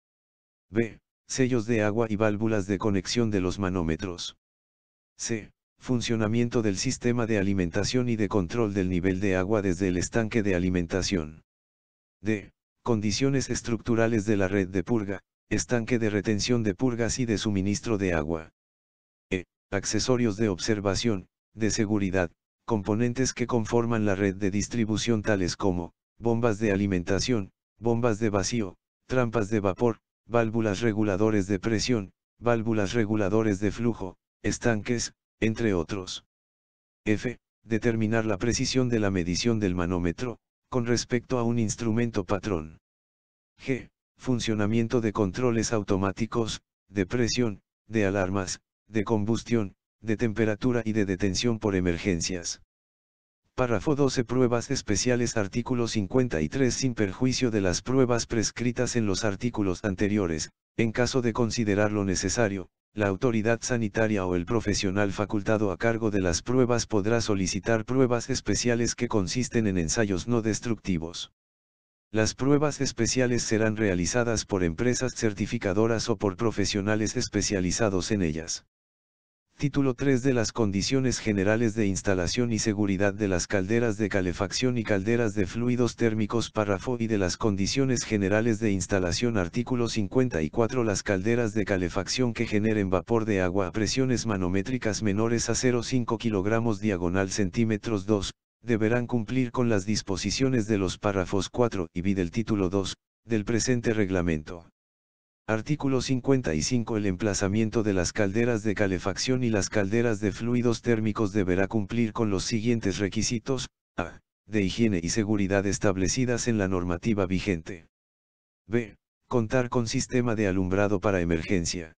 B. Sellos de agua y válvulas de conexión de los manómetros. C. Funcionamiento del sistema de alimentación y de control del nivel de agua desde el estanque de alimentación. D. Condiciones estructurales de la red de purga, estanque de retención de purgas y de suministro de agua. E. Accesorios de observación, de seguridad, componentes que conforman la red de distribución tales como, bombas de alimentación, bombas de vacío, trampas de vapor, válvulas reguladores de presión, válvulas reguladores de flujo, estanques, entre otros. F. Determinar la precisión de la medición del manómetro, con respecto a un instrumento patrón. G. Funcionamiento de controles automáticos, de presión, de alarmas, de combustión, de temperatura y de detención por emergencias. Párrafo 12 Pruebas especiales Artículo 53 Sin perjuicio de las pruebas prescritas en los artículos anteriores, en caso de considerarlo necesario, la autoridad sanitaria o el profesional facultado a cargo de las pruebas podrá solicitar pruebas especiales que consisten en ensayos no destructivos. Las pruebas especiales serán realizadas por empresas certificadoras o por profesionales especializados en ellas. Título 3 de las condiciones generales de instalación y seguridad de las calderas de calefacción y calderas de fluidos térmicos párrafo y de las condiciones generales de instalación artículo 54 las calderas de calefacción que generen vapor de agua a presiones manométricas menores a 0,5 kg diagonal centímetros 2, deberán cumplir con las disposiciones de los párrafos 4 y b del título 2, del presente reglamento. Artículo 55 El emplazamiento de las calderas de calefacción y las calderas de fluidos térmicos deberá cumplir con los siguientes requisitos, a. de higiene y seguridad establecidas en la normativa vigente. b. contar con sistema de alumbrado para emergencia.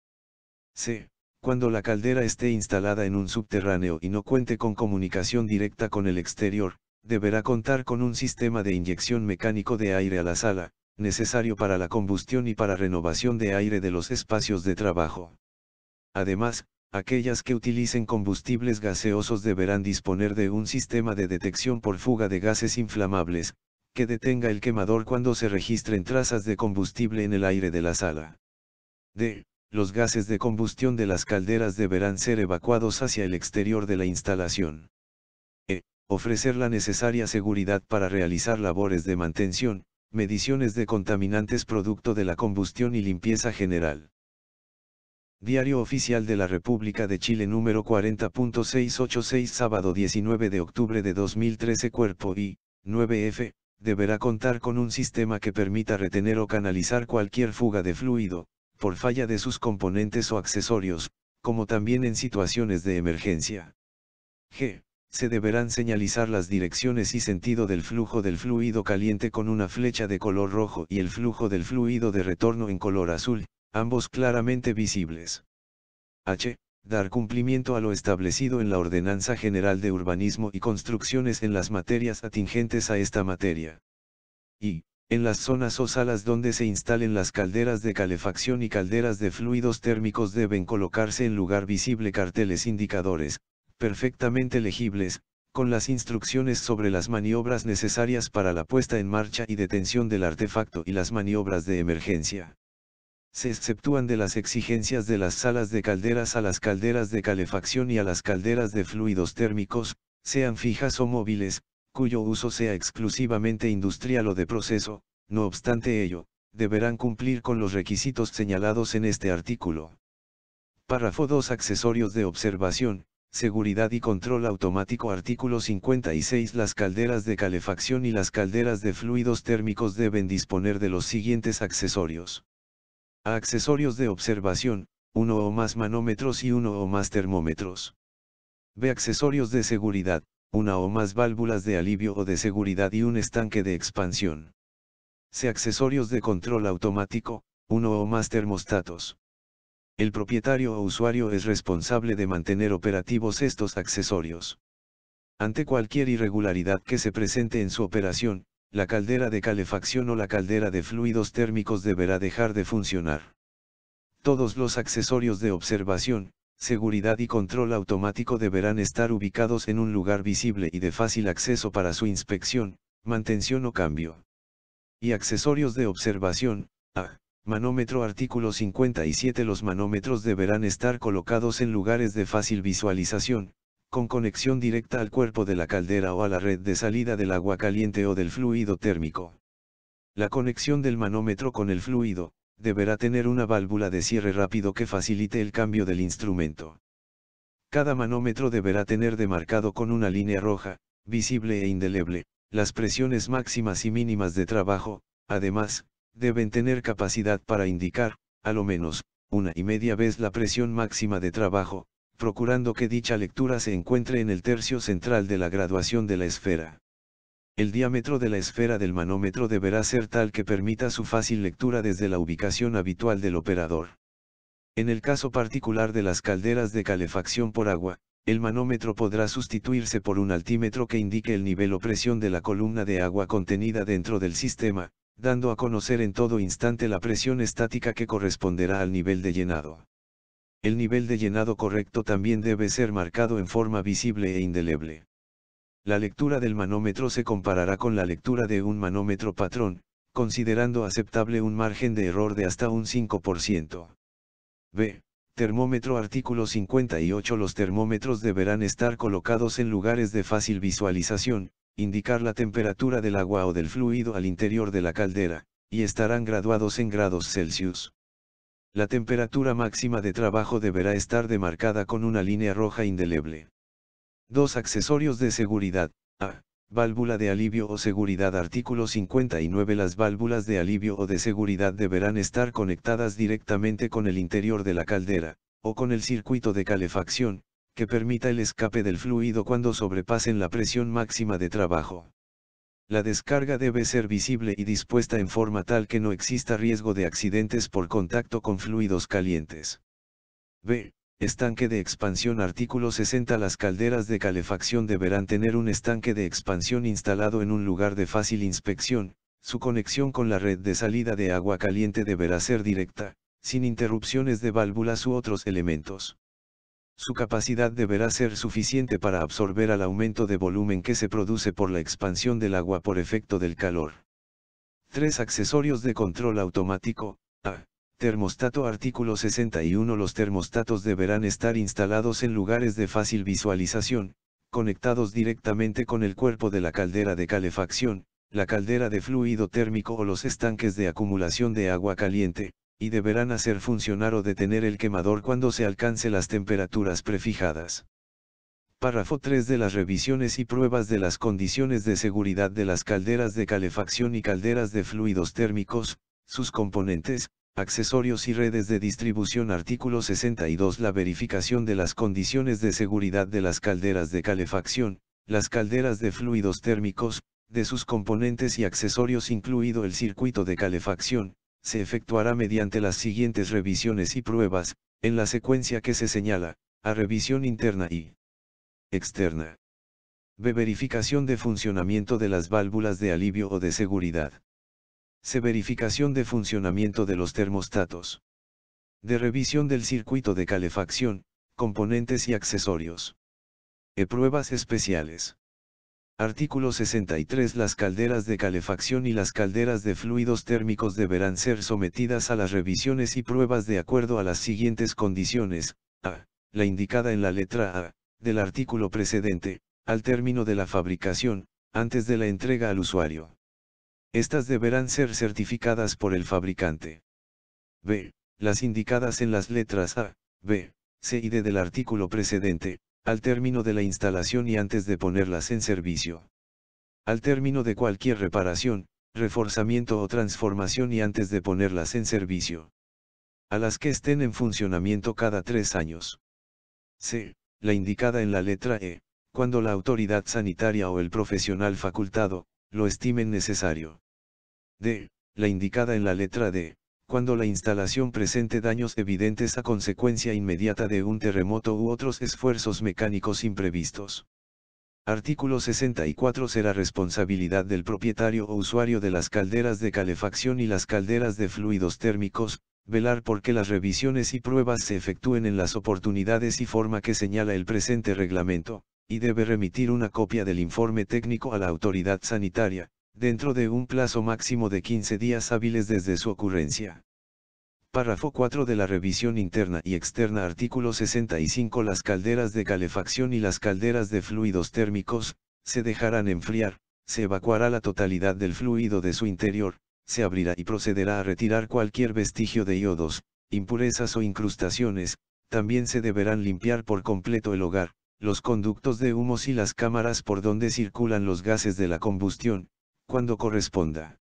c. cuando la caldera esté instalada en un subterráneo y no cuente con comunicación directa con el exterior, deberá contar con un sistema de inyección mecánico de aire a la sala, necesario para la combustión y para renovación de aire de los espacios de trabajo. Además, aquellas que utilicen combustibles gaseosos deberán disponer de un sistema de detección por fuga de gases inflamables, que detenga el quemador cuando se registren trazas de combustible en el aire de la sala. D. Los gases de combustión de las calderas deberán ser evacuados hacia el exterior de la instalación. E. Ofrecer la necesaria seguridad para realizar labores de mantención, mediciones de contaminantes producto de la combustión y limpieza general. Diario Oficial de la República de Chile número 40.686 sábado 19 de octubre de 2013 Cuerpo I, 9F, deberá contar con un sistema que permita retener o canalizar cualquier fuga de fluido, por falla de sus componentes o accesorios, como también en situaciones de emergencia. G se deberán señalizar las direcciones y sentido del flujo del fluido caliente con una flecha de color rojo y el flujo del fluido de retorno en color azul, ambos claramente visibles. H. Dar cumplimiento a lo establecido en la Ordenanza General de Urbanismo y Construcciones en las materias atingentes a esta materia. Y, en las zonas o salas donde se instalen las calderas de calefacción y calderas de fluidos térmicos deben colocarse en lugar visible carteles indicadores, perfectamente legibles, con las instrucciones sobre las maniobras necesarias para la puesta en marcha y detención del artefacto y las maniobras de emergencia. Se exceptúan de las exigencias de las salas de calderas a las calderas de calefacción y a las calderas de fluidos térmicos, sean fijas o móviles, cuyo uso sea exclusivamente industrial o de proceso, no obstante ello, deberán cumplir con los requisitos señalados en este artículo. Párrafo 2 Accesorios de observación, Seguridad y control automático Artículo 56 Las calderas de calefacción y las calderas de fluidos térmicos deben disponer de los siguientes accesorios. A accesorios de observación, uno o más manómetros y uno o más termómetros. B. Accesorios de seguridad, una o más válvulas de alivio o de seguridad y un estanque de expansión. C. Accesorios de control automático, uno o más termostatos. El propietario o usuario es responsable de mantener operativos estos accesorios. Ante cualquier irregularidad que se presente en su operación, la caldera de calefacción o la caldera de fluidos térmicos deberá dejar de funcionar. Todos los accesorios de observación, seguridad y control automático deberán estar ubicados en un lugar visible y de fácil acceso para su inspección, mantención o cambio. Y accesorios de observación, A. Manómetro Artículo 57 Los manómetros deberán estar colocados en lugares de fácil visualización, con conexión directa al cuerpo de la caldera o a la red de salida del agua caliente o del fluido térmico. La conexión del manómetro con el fluido, deberá tener una válvula de cierre rápido que facilite el cambio del instrumento. Cada manómetro deberá tener demarcado con una línea roja, visible e indeleble, las presiones máximas y mínimas de trabajo, además, deben tener capacidad para indicar, a lo menos, una y media vez la presión máxima de trabajo, procurando que dicha lectura se encuentre en el tercio central de la graduación de la esfera. El diámetro de la esfera del manómetro deberá ser tal que permita su fácil lectura desde la ubicación habitual del operador. En el caso particular de las calderas de calefacción por agua, el manómetro podrá sustituirse por un altímetro que indique el nivel o presión de la columna de agua contenida dentro del sistema, dando a conocer en todo instante la presión estática que corresponderá al nivel de llenado. El nivel de llenado correcto también debe ser marcado en forma visible e indeleble. La lectura del manómetro se comparará con la lectura de un manómetro patrón, considerando aceptable un margen de error de hasta un 5%. B. Termómetro Artículo 58 Los termómetros deberán estar colocados en lugares de fácil visualización, indicar la temperatura del agua o del fluido al interior de la caldera, y estarán graduados en grados Celsius. La temperatura máxima de trabajo deberá estar demarcada con una línea roja indeleble. Dos accesorios de seguridad. A. Válvula de alivio o seguridad Artículo 59 Las válvulas de alivio o de seguridad deberán estar conectadas directamente con el interior de la caldera, o con el circuito de calefacción, que permita el escape del fluido cuando sobrepasen la presión máxima de trabajo. La descarga debe ser visible y dispuesta en forma tal que no exista riesgo de accidentes por contacto con fluidos calientes. B. Estanque de expansión Artículo 60 Las calderas de calefacción deberán tener un estanque de expansión instalado en un lugar de fácil inspección, su conexión con la red de salida de agua caliente deberá ser directa, sin interrupciones de válvulas u otros elementos su capacidad deberá ser suficiente para absorber al aumento de volumen que se produce por la expansión del agua por efecto del calor. 3. Accesorios de control automático. A. Termostato Artículo 61 Los termostatos deberán estar instalados en lugares de fácil visualización, conectados directamente con el cuerpo de la caldera de calefacción, la caldera de fluido térmico o los estanques de acumulación de agua caliente, y deberán hacer funcionar o detener el quemador cuando se alcance las temperaturas prefijadas. Párrafo 3 de las revisiones y pruebas de las condiciones de seguridad de las calderas de calefacción y calderas de fluidos térmicos, sus componentes, accesorios y redes de distribución Artículo 62 La verificación de las condiciones de seguridad de las calderas de calefacción, las calderas de fluidos térmicos, de sus componentes y accesorios incluido el circuito de calefacción, se efectuará mediante las siguientes revisiones y pruebas, en la secuencia que se señala, a revisión interna y externa. B. Verificación de funcionamiento de las válvulas de alivio o de seguridad. C. Verificación de funcionamiento de los termostatos. De revisión del circuito de calefacción, componentes y accesorios. E. Pruebas especiales. Artículo 63 Las calderas de calefacción y las calderas de fluidos térmicos deberán ser sometidas a las revisiones y pruebas de acuerdo a las siguientes condiciones, a. La indicada en la letra A, del artículo precedente, al término de la fabricación, antes de la entrega al usuario. Estas deberán ser certificadas por el fabricante. b. Las indicadas en las letras A, B, C y D del artículo precedente, al término de la instalación y antes de ponerlas en servicio. Al término de cualquier reparación, reforzamiento o transformación y antes de ponerlas en servicio. A las que estén en funcionamiento cada tres años. C. La indicada en la letra E, cuando la autoridad sanitaria o el profesional facultado, lo estimen necesario. D. La indicada en la letra D, cuando la instalación presente daños evidentes a consecuencia inmediata de un terremoto u otros esfuerzos mecánicos imprevistos. Artículo 64 será responsabilidad del propietario o usuario de las calderas de calefacción y las calderas de fluidos térmicos, velar por que las revisiones y pruebas se efectúen en las oportunidades y forma que señala el presente reglamento, y debe remitir una copia del informe técnico a la autoridad sanitaria, dentro de un plazo máximo de 15 días hábiles desde su ocurrencia. Párrafo 4 de la revisión interna y externa Artículo 65 Las calderas de calefacción y las calderas de fluidos térmicos, se dejarán enfriar, se evacuará la totalidad del fluido de su interior, se abrirá y procederá a retirar cualquier vestigio de iodos, impurezas o incrustaciones, también se deberán limpiar por completo el hogar, los conductos de humos y las cámaras por donde circulan los gases de la combustión, cuando corresponda.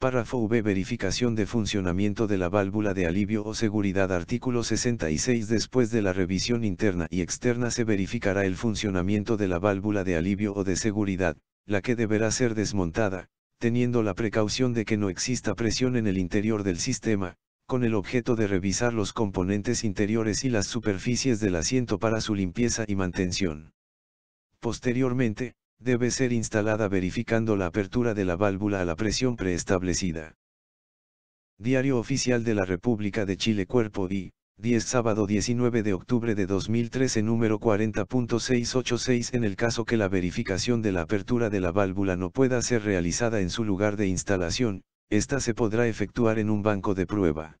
Párrafo V. Verificación de funcionamiento de la válvula de alivio o seguridad. Artículo 66. Después de la revisión interna y externa se verificará el funcionamiento de la válvula de alivio o de seguridad, la que deberá ser desmontada, teniendo la precaución de que no exista presión en el interior del sistema, con el objeto de revisar los componentes interiores y las superficies del asiento para su limpieza y mantención. Posteriormente, debe ser instalada verificando la apertura de la válvula a la presión preestablecida. Diario Oficial de la República de Chile Cuerpo I, 10 sábado 19 de octubre de 2013 número 40.686 en el caso que la verificación de la apertura de la válvula no pueda ser realizada en su lugar de instalación, esta se podrá efectuar en un banco de prueba.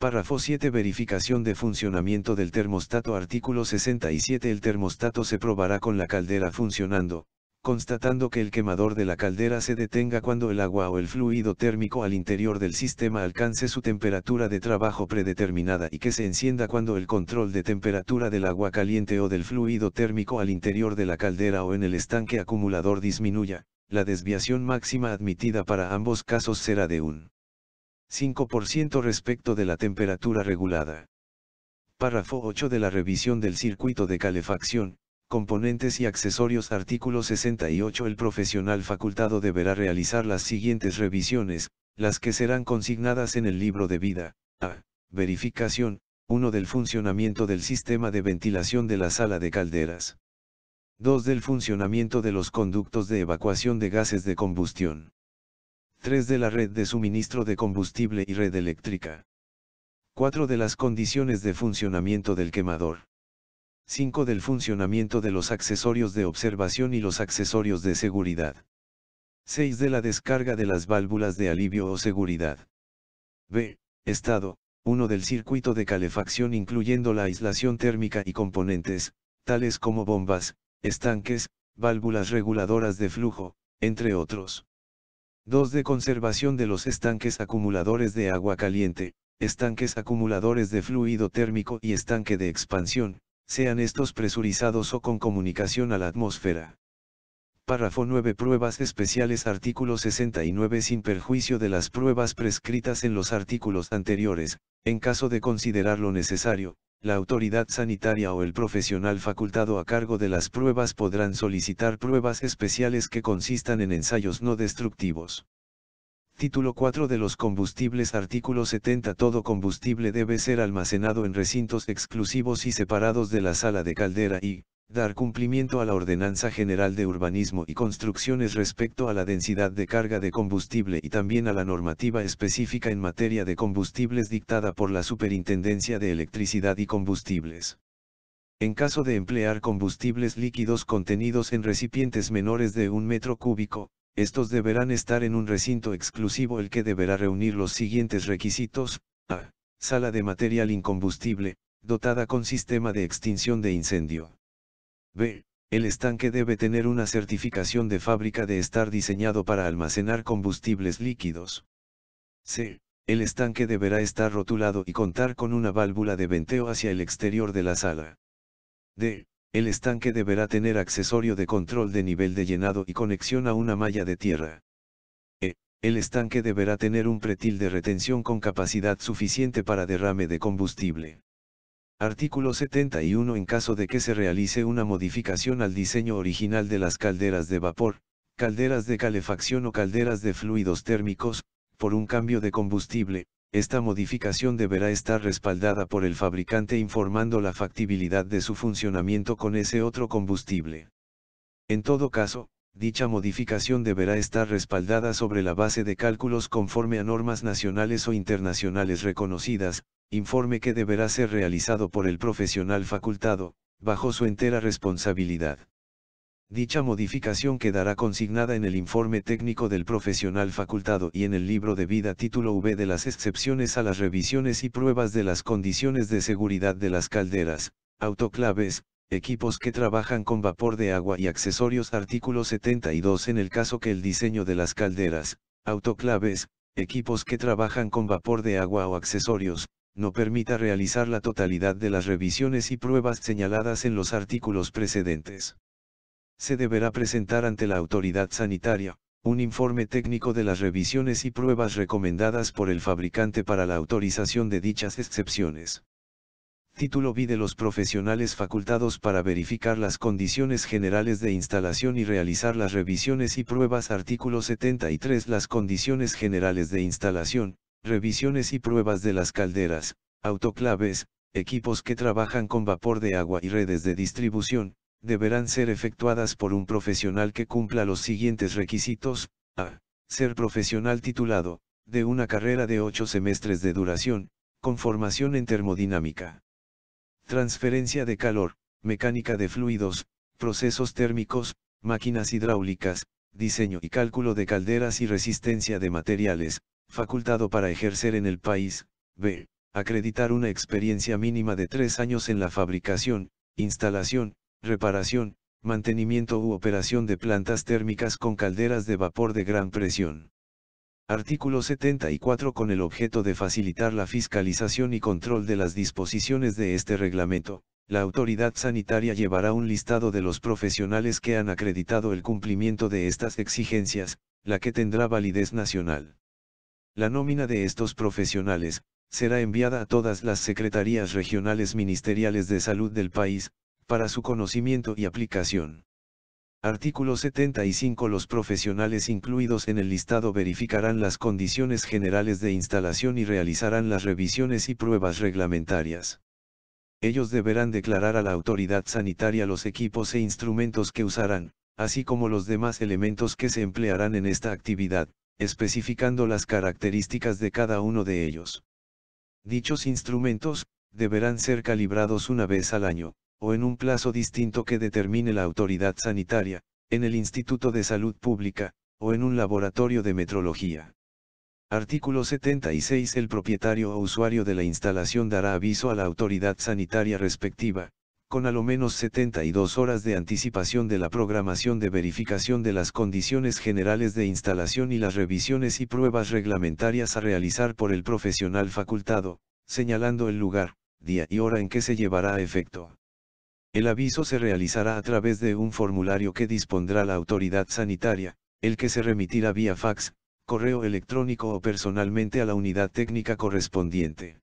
Párrafo 7 Verificación de funcionamiento del termostato Artículo 67 El termostato se probará con la caldera funcionando, constatando que el quemador de la caldera se detenga cuando el agua o el fluido térmico al interior del sistema alcance su temperatura de trabajo predeterminada y que se encienda cuando el control de temperatura del agua caliente o del fluido térmico al interior de la caldera o en el estanque acumulador disminuya, la desviación máxima admitida para ambos casos será de un 5% respecto de la temperatura regulada. Párrafo 8 de la revisión del circuito de calefacción, componentes y accesorios artículo 68 El profesional facultado deberá realizar las siguientes revisiones, las que serán consignadas en el libro de vida, a. Verificación, 1 del funcionamiento del sistema de ventilación de la sala de calderas. 2 del funcionamiento de los conductos de evacuación de gases de combustión. 3 de la red de suministro de combustible y red eléctrica. 4 de las condiciones de funcionamiento del quemador. 5 del funcionamiento de los accesorios de observación y los accesorios de seguridad. 6 de la descarga de las válvulas de alivio o seguridad. B. Estado, 1 del circuito de calefacción incluyendo la aislación térmica y componentes, tales como bombas, estanques, válvulas reguladoras de flujo, entre otros. 2. De conservación de los estanques acumuladores de agua caliente, estanques acumuladores de fluido térmico y estanque de expansión, sean estos presurizados o con comunicación a la atmósfera. Párrafo 9. Pruebas especiales Artículo 69 Sin perjuicio de las pruebas prescritas en los artículos anteriores, en caso de considerarlo necesario, la autoridad sanitaria o el profesional facultado a cargo de las pruebas podrán solicitar pruebas especiales que consistan en ensayos no destructivos. Título 4 de los combustibles Artículo 70 Todo combustible debe ser almacenado en recintos exclusivos y separados de la sala de caldera y, dar cumplimiento a la Ordenanza General de Urbanismo y Construcciones respecto a la densidad de carga de combustible y también a la normativa específica en materia de combustibles dictada por la Superintendencia de Electricidad y Combustibles. En caso de emplear combustibles líquidos contenidos en recipientes menores de un metro cúbico, estos deberán estar en un recinto exclusivo el que deberá reunir los siguientes requisitos, a. Sala de material incombustible, dotada con sistema de extinción de incendio. b. El estanque debe tener una certificación de fábrica de estar diseñado para almacenar combustibles líquidos. c. El estanque deberá estar rotulado y contar con una válvula de venteo hacia el exterior de la sala. d. El estanque deberá tener accesorio de control de nivel de llenado y conexión a una malla de tierra. E. El estanque deberá tener un pretil de retención con capacidad suficiente para derrame de combustible. Artículo 71 En caso de que se realice una modificación al diseño original de las calderas de vapor, calderas de calefacción o calderas de fluidos térmicos, por un cambio de combustible, esta modificación deberá estar respaldada por el fabricante informando la factibilidad de su funcionamiento con ese otro combustible. En todo caso, dicha modificación deberá estar respaldada sobre la base de cálculos conforme a normas nacionales o internacionales reconocidas, informe que deberá ser realizado por el profesional facultado, bajo su entera responsabilidad. Dicha modificación quedará consignada en el informe técnico del profesional facultado y en el libro de vida título V de las excepciones a las revisiones y pruebas de las condiciones de seguridad de las calderas, autoclaves, equipos que trabajan con vapor de agua y accesorios artículo 72 en el caso que el diseño de las calderas, autoclaves, equipos que trabajan con vapor de agua o accesorios, no permita realizar la totalidad de las revisiones y pruebas señaladas en los artículos precedentes se deberá presentar ante la autoridad sanitaria, un informe técnico de las revisiones y pruebas recomendadas por el fabricante para la autorización de dichas excepciones. Título B de los profesionales facultados para verificar las condiciones generales de instalación y realizar las revisiones y pruebas. Artículo 73. Las condiciones generales de instalación, revisiones y pruebas de las calderas, autoclaves, equipos que trabajan con vapor de agua y redes de distribución, deberán ser efectuadas por un profesional que cumpla los siguientes requisitos, a. Ser profesional titulado, de una carrera de 8 semestres de duración, con formación en termodinámica. Transferencia de calor, mecánica de fluidos, procesos térmicos, máquinas hidráulicas, diseño y cálculo de calderas y resistencia de materiales, facultado para ejercer en el país. B. Acreditar una experiencia mínima de tres años en la fabricación, instalación, reparación, mantenimiento u operación de plantas térmicas con calderas de vapor de gran presión. Artículo 74 con el objeto de facilitar la fiscalización y control de las disposiciones de este reglamento, la autoridad sanitaria llevará un listado de los profesionales que han acreditado el cumplimiento de estas exigencias, la que tendrá validez nacional. La nómina de estos profesionales, será enviada a todas las secretarías regionales ministeriales de salud del país, para su conocimiento y aplicación. Artículo 75 Los profesionales incluidos en el listado verificarán las condiciones generales de instalación y realizarán las revisiones y pruebas reglamentarias. Ellos deberán declarar a la autoridad sanitaria los equipos e instrumentos que usarán, así como los demás elementos que se emplearán en esta actividad, especificando las características de cada uno de ellos. Dichos instrumentos, deberán ser calibrados una vez al año, o en un plazo distinto que determine la autoridad sanitaria, en el Instituto de Salud Pública, o en un laboratorio de metrología. Artículo 76. El propietario o usuario de la instalación dará aviso a la autoridad sanitaria respectiva, con a lo menos 72 horas de anticipación de la programación de verificación de las condiciones generales de instalación y las revisiones y pruebas reglamentarias a realizar por el profesional facultado, señalando el lugar, día y hora en que se llevará a efecto. El aviso se realizará a través de un formulario que dispondrá la autoridad sanitaria, el que se remitirá vía fax, correo electrónico o personalmente a la unidad técnica correspondiente.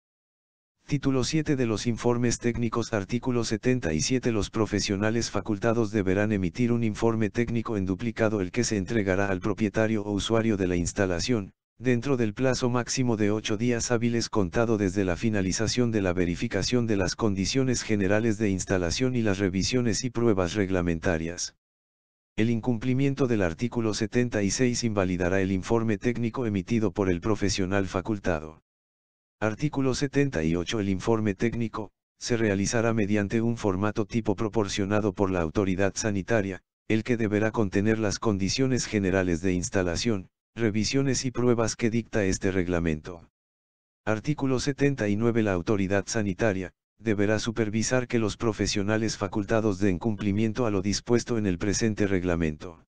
Título 7 de los informes técnicos Artículo 77 Los profesionales facultados deberán emitir un informe técnico en duplicado el que se entregará al propietario o usuario de la instalación, dentro del plazo máximo de ocho días hábiles contado desde la finalización de la verificación de las condiciones generales de instalación y las revisiones y pruebas reglamentarias. El incumplimiento del artículo 76 invalidará el informe técnico emitido por el profesional facultado. Artículo 78 El informe técnico, se realizará mediante un formato tipo proporcionado por la autoridad sanitaria, el que deberá contener las condiciones generales de instalación, Revisiones y pruebas que dicta este reglamento. Artículo 79 La autoridad sanitaria, deberá supervisar que los profesionales facultados den cumplimiento a lo dispuesto en el presente reglamento.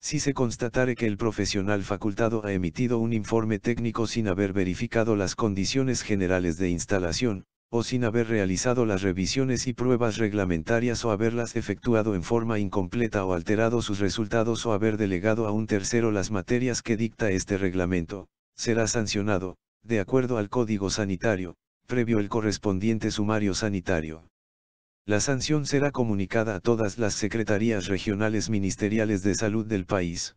Si se constatare que el profesional facultado ha emitido un informe técnico sin haber verificado las condiciones generales de instalación, o sin haber realizado las revisiones y pruebas reglamentarias o haberlas efectuado en forma incompleta o alterado sus resultados o haber delegado a un tercero las materias que dicta este reglamento, será sancionado, de acuerdo al Código Sanitario, previo el correspondiente sumario sanitario. La sanción será comunicada a todas las secretarías regionales ministeriales de salud del país.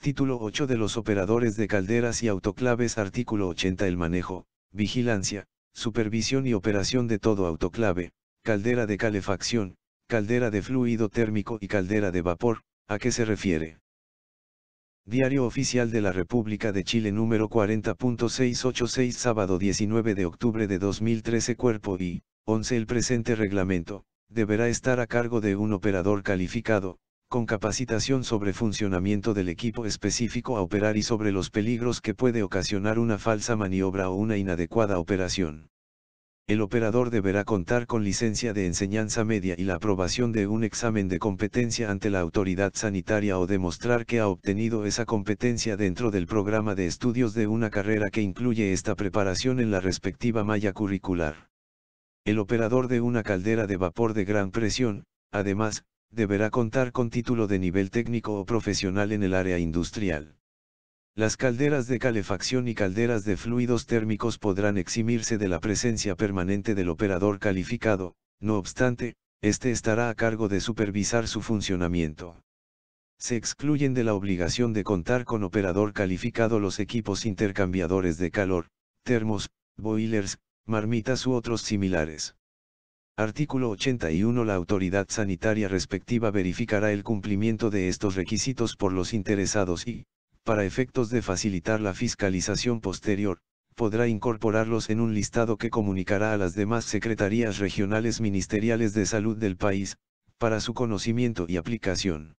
Título 8 de los operadores de calderas y autoclaves Artículo 80 El manejo, vigilancia, supervisión y operación de todo autoclave, caldera de calefacción, caldera de fluido térmico y caldera de vapor, ¿a qué se refiere? Diario Oficial de la República de Chile número 40.686 sábado 19 de octubre de 2013 Cuerpo y 11 El presente reglamento, deberá estar a cargo de un operador calificado, con capacitación sobre funcionamiento del equipo específico a operar y sobre los peligros que puede ocasionar una falsa maniobra o una inadecuada operación. El operador deberá contar con licencia de enseñanza media y la aprobación de un examen de competencia ante la autoridad sanitaria o demostrar que ha obtenido esa competencia dentro del programa de estudios de una carrera que incluye esta preparación en la respectiva malla curricular. El operador de una caldera de vapor de gran presión, además, deberá contar con título de nivel técnico o profesional en el área industrial. Las calderas de calefacción y calderas de fluidos térmicos podrán eximirse de la presencia permanente del operador calificado, no obstante, este estará a cargo de supervisar su funcionamiento. Se excluyen de la obligación de contar con operador calificado los equipos intercambiadores de calor, termos, boilers, marmitas u otros similares. Artículo 81 La autoridad sanitaria respectiva verificará el cumplimiento de estos requisitos por los interesados y, para efectos de facilitar la fiscalización posterior, podrá incorporarlos en un listado que comunicará a las demás secretarías regionales ministeriales de salud del país, para su conocimiento y aplicación.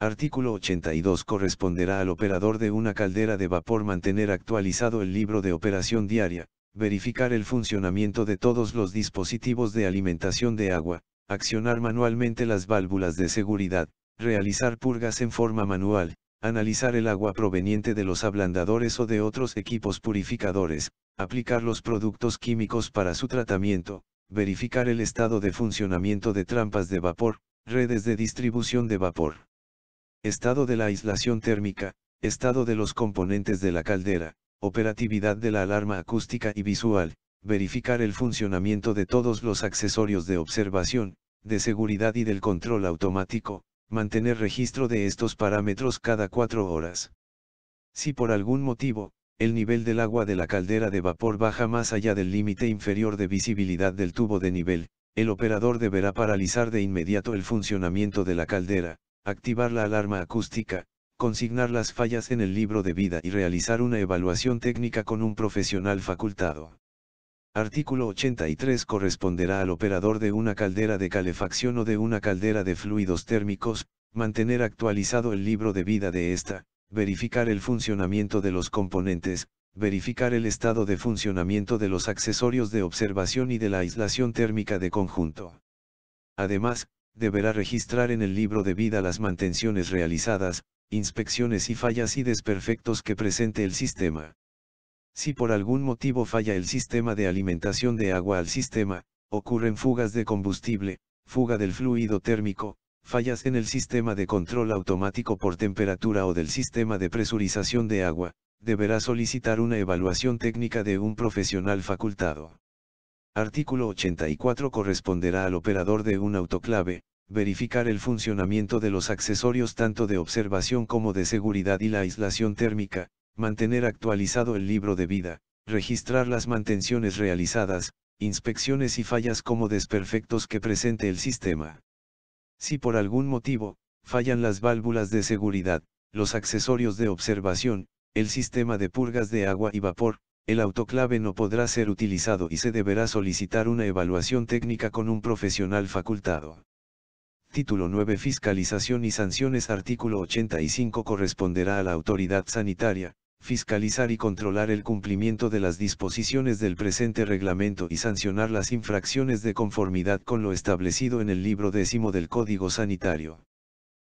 Artículo 82 Corresponderá al operador de una caldera de vapor mantener actualizado el libro de operación diaria, verificar el funcionamiento de todos los dispositivos de alimentación de agua, accionar manualmente las válvulas de seguridad, realizar purgas en forma manual, analizar el agua proveniente de los ablandadores o de otros equipos purificadores, aplicar los productos químicos para su tratamiento, verificar el estado de funcionamiento de trampas de vapor, redes de distribución de vapor. Estado de la aislación térmica, estado de los componentes de la caldera, operatividad de la alarma acústica y visual, verificar el funcionamiento de todos los accesorios de observación, de seguridad y del control automático, mantener registro de estos parámetros cada cuatro horas. Si por algún motivo, el nivel del agua de la caldera de vapor baja más allá del límite inferior de visibilidad del tubo de nivel, el operador deberá paralizar de inmediato el funcionamiento de la caldera, activar la alarma acústica, consignar las fallas en el libro de vida y realizar una evaluación técnica con un profesional facultado. Artículo 83 corresponderá al operador de una caldera de calefacción o de una caldera de fluidos térmicos, mantener actualizado el libro de vida de esta, verificar el funcionamiento de los componentes, verificar el estado de funcionamiento de los accesorios de observación y de la aislación térmica de conjunto. Además, deberá registrar en el libro de vida las mantenciones realizadas, inspecciones y fallas y desperfectos que presente el sistema. Si por algún motivo falla el sistema de alimentación de agua al sistema, ocurren fugas de combustible, fuga del fluido térmico, fallas en el sistema de control automático por temperatura o del sistema de presurización de agua, deberá solicitar una evaluación técnica de un profesional facultado. Artículo 84 corresponderá al operador de un autoclave, verificar el funcionamiento de los accesorios tanto de observación como de seguridad y la aislación térmica, mantener actualizado el libro de vida, registrar las mantenciones realizadas, inspecciones y fallas como desperfectos que presente el sistema. Si por algún motivo, fallan las válvulas de seguridad, los accesorios de observación, el sistema de purgas de agua y vapor, el autoclave no podrá ser utilizado y se deberá solicitar una evaluación técnica con un profesional facultado. Título 9 Fiscalización y sanciones Artículo 85 corresponderá a la autoridad sanitaria, fiscalizar y controlar el cumplimiento de las disposiciones del presente reglamento y sancionar las infracciones de conformidad con lo establecido en el libro décimo del Código Sanitario.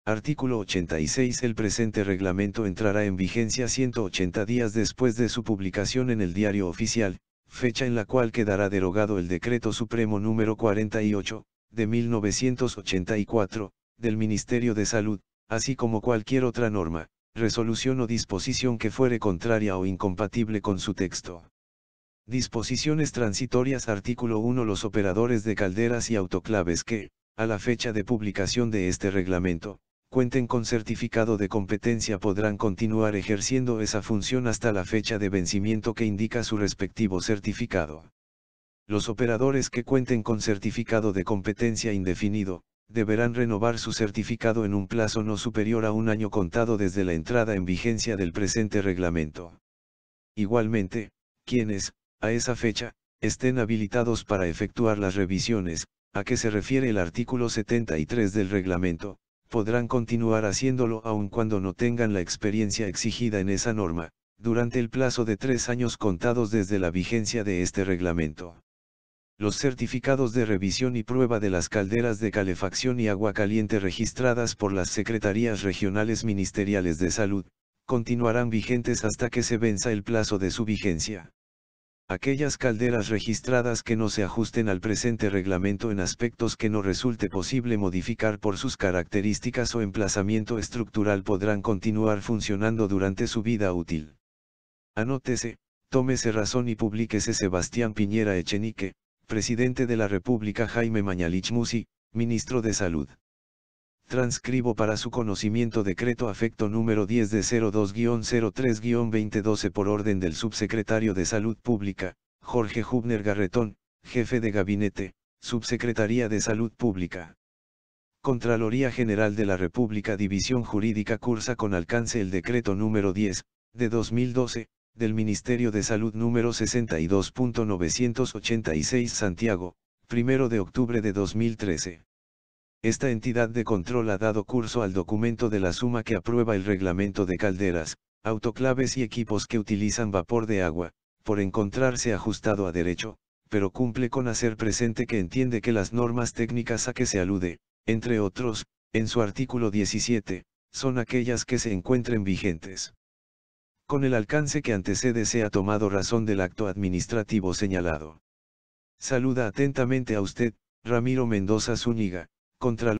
Artículo 86 El presente reglamento entrará en vigencia 180 días después de su publicación en el diario oficial, fecha en la cual quedará derogado el Decreto Supremo número 48, de 1984, del Ministerio de Salud, así como cualquier otra norma, resolución o disposición que fuere contraria o incompatible con su texto. Disposiciones transitorias Artículo 1 Los operadores de calderas y autoclaves que, a la fecha de publicación de este reglamento, cuenten con certificado de competencia podrán continuar ejerciendo esa función hasta la fecha de vencimiento que indica su respectivo certificado. Los operadores que cuenten con certificado de competencia indefinido, deberán renovar su certificado en un plazo no superior a un año contado desde la entrada en vigencia del presente reglamento. Igualmente, quienes, a esa fecha, estén habilitados para efectuar las revisiones, a que se refiere el artículo 73 del reglamento, podrán continuar haciéndolo aun cuando no tengan la experiencia exigida en esa norma, durante el plazo de tres años contados desde la vigencia de este reglamento. Los certificados de revisión y prueba de las calderas de calefacción y agua caliente registradas por las Secretarías Regionales Ministeriales de Salud, continuarán vigentes hasta que se venza el plazo de su vigencia. Aquellas calderas registradas que no se ajusten al presente reglamento en aspectos que no resulte posible modificar por sus características o emplazamiento estructural podrán continuar funcionando durante su vida útil. Anótese, tómese razón y publíquese Sebastián Piñera Echenique, presidente de la República Jaime Mañalich Musi, ministro de Salud. Transcribo para su conocimiento decreto afecto número 10 de 02-03-2012 por orden del subsecretario de Salud Pública, Jorge Hubner Garretón, jefe de gabinete, Subsecretaría de Salud Pública. Contraloría General de la República División Jurídica cursa con alcance el decreto número 10, de 2012, del Ministerio de Salud número 62.986 Santiago, 1 de octubre de 2013. Esta entidad de control ha dado curso al documento de la suma que aprueba el reglamento de calderas, autoclaves y equipos que utilizan vapor de agua, por encontrarse ajustado a derecho, pero cumple con hacer presente que entiende que las normas técnicas a que se alude, entre otros, en su artículo 17, son aquellas que se encuentren vigentes. Con el alcance que antecede se ha tomado razón del acto administrativo señalado. Saluda atentamente a usted, Ramiro Mendoza Zúñiga, contra